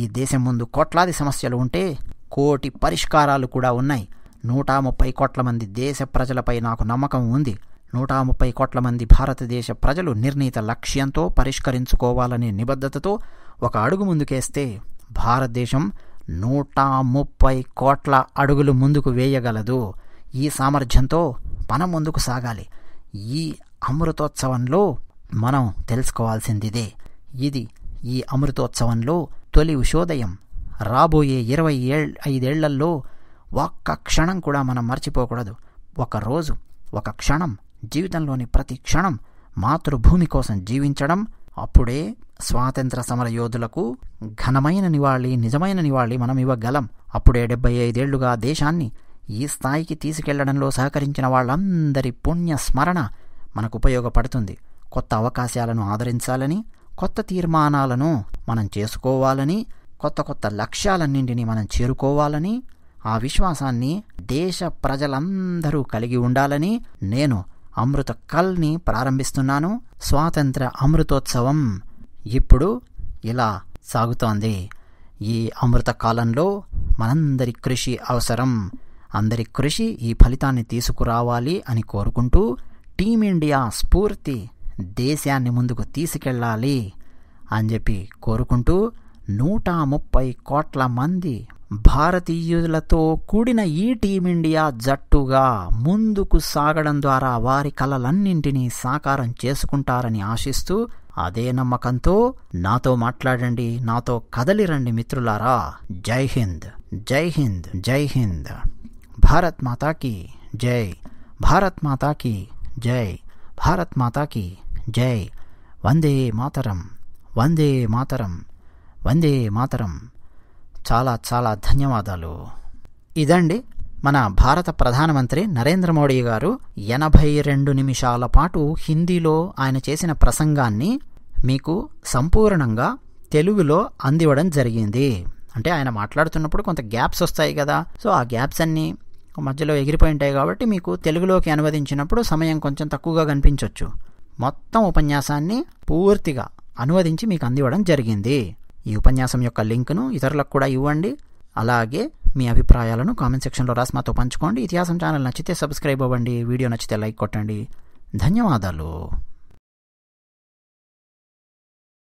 ఈ దేశం ముందు కోట్లాది సమస్యలు ఉంటే కోటి పరిష్కారాలు కూడా ఉన్నాయి నూట ముప్పై కోట్ల మంది దేశ ప్రజలపై నాకు నమ్మకం ఉంది నూట ముప్పై కోట్ల మంది భారతదేశ ప్రజలు నిర్ణీత లక్ష్యంతో పరిష్కరించుకోవాలనే నిబద్ధతతో ఒక అడుగు ముందుకేస్తే భారతదేశం నూట ముప్పై కోట్ల అడుగులు ముందుకు వేయగలదు ఈ సామర్థ్యంతో మనం ముందుకు సాగాలి ఈ అమృతోత్సవంలో మనం తెలుసుకోవాల్సిందిదే ఇది ఈ అమృతోత్సవంలో తొలి ఉషోదయం రాబోయే ఇరవై ఏ ఐదేళ్లలో ఒక్క క్షణం కూడా మనం మర్చిపోకూడదు ఒకరోజు ఒక క్షణం జీవితంలోని ప్రతి క్షణం మాతృభూమి కోసం జీవించడం అప్పుడే స్వాతంత్ర సమర యోధులకు ఘనమైన నివాళి నిజమైన నివాళి మనం ఇవ్వగలం అప్పుడే డెబ్బై ఐదేళ్లుగా దేశాన్ని ఈ స్థాయికి తీసుకెళ్లడంలో సహకరించిన వాళ్ళందరి పుణ్య స్మరణ మనకు ఉపయోగపడుతుంది కొత్త అవకాశాలను ఆదరించాలని కొత్త తీర్మానాలను మనం చేసుకోవాలని కొత్త కొత్త లక్ష్యాలన్నింటినీ మనం చేరుకోవాలని ఆ విశ్వాసాన్ని దేశ ప్రజలందరూ కలిగి ఉండాలని నేను అమృత కల్ని ప్రారంభిస్తున్నాను స్వాతంత్ర అమృతోత్సవం ఇప్పుడు ఇలా సాగుతోంది ఈ అమృత కాలంలో మనందరి కృషి అవసరం అందరి కృషి ఈ ఫలితాన్ని తీసుకురావాలి అని కోరుకుంటూ టీమిండియా స్ఫూర్తి దేశాన్ని ముందుకు తీసుకెళ్ళాలి అని చెప్పి కోరుకుంటూ నూట ముప్పై కోట్ల మంది భారతీయులతో కూడిన ఈ టీమిండియా జట్టుగా ముందుకు సాగడం ద్వారా వారి కలలన్నింటినీ సాకారం చేసుకుంటారని ఆశిస్తూ అదే నమ్మకంతో నాతో మాట్లాడండి నాతో కదలిరండి మిత్రులారా జై హింద్ జై హింద్ జై హింద్ భారత్ మాతాకి జై భారత్ మాతాకి జై భారత్ మాతాకి జై వందే మాతరం వందే మాతరం వందే మాతరం చాలా చాలా ధన్యవాదాలు ఇదండి మన భారత ప్రధానమంత్రి నరేంద్ర మోడీ గారు ఎనభై రెండు నిమిషాల పాటు హిందీలో ఆయన చేసిన ప్రసంగాన్ని మీకు సంపూర్ణంగా తెలుగులో అందివ్వడం జరిగింది అంటే ఆయన మాట్లాడుతున్నప్పుడు కొంత గ్యాప్స్ వస్తాయి కదా సో ఆ గ్యాప్స్ అన్నీ మధ్యలో ఎగిరిపోయి ఉంటాయి కాబట్టి మీకు తెలుగులోకి అనువదించినప్పుడు సమయం కొంచెం తక్కువగా కనిపించవచ్చు మొత్తం ఉపన్యాసాన్ని పూర్తిగా అనువదించి మీకు అందివ్వడం జరిగింది ఈ ఉపన్యాసం యొక్క లింక్ను ఇతరులకు కూడా ఇవ్వండి అలాగే మీ అభిప్రాయాలను కామెంట్ సెక్షన్లో రాసి మాతో పంచుకోండి ఇతిహాసం ఛానల్ నచ్చితే సబ్స్క్రైబ్ అవ్వండి వీడియో నచ్చితే లైక్ కొట్టండి ధన్యవాదాలు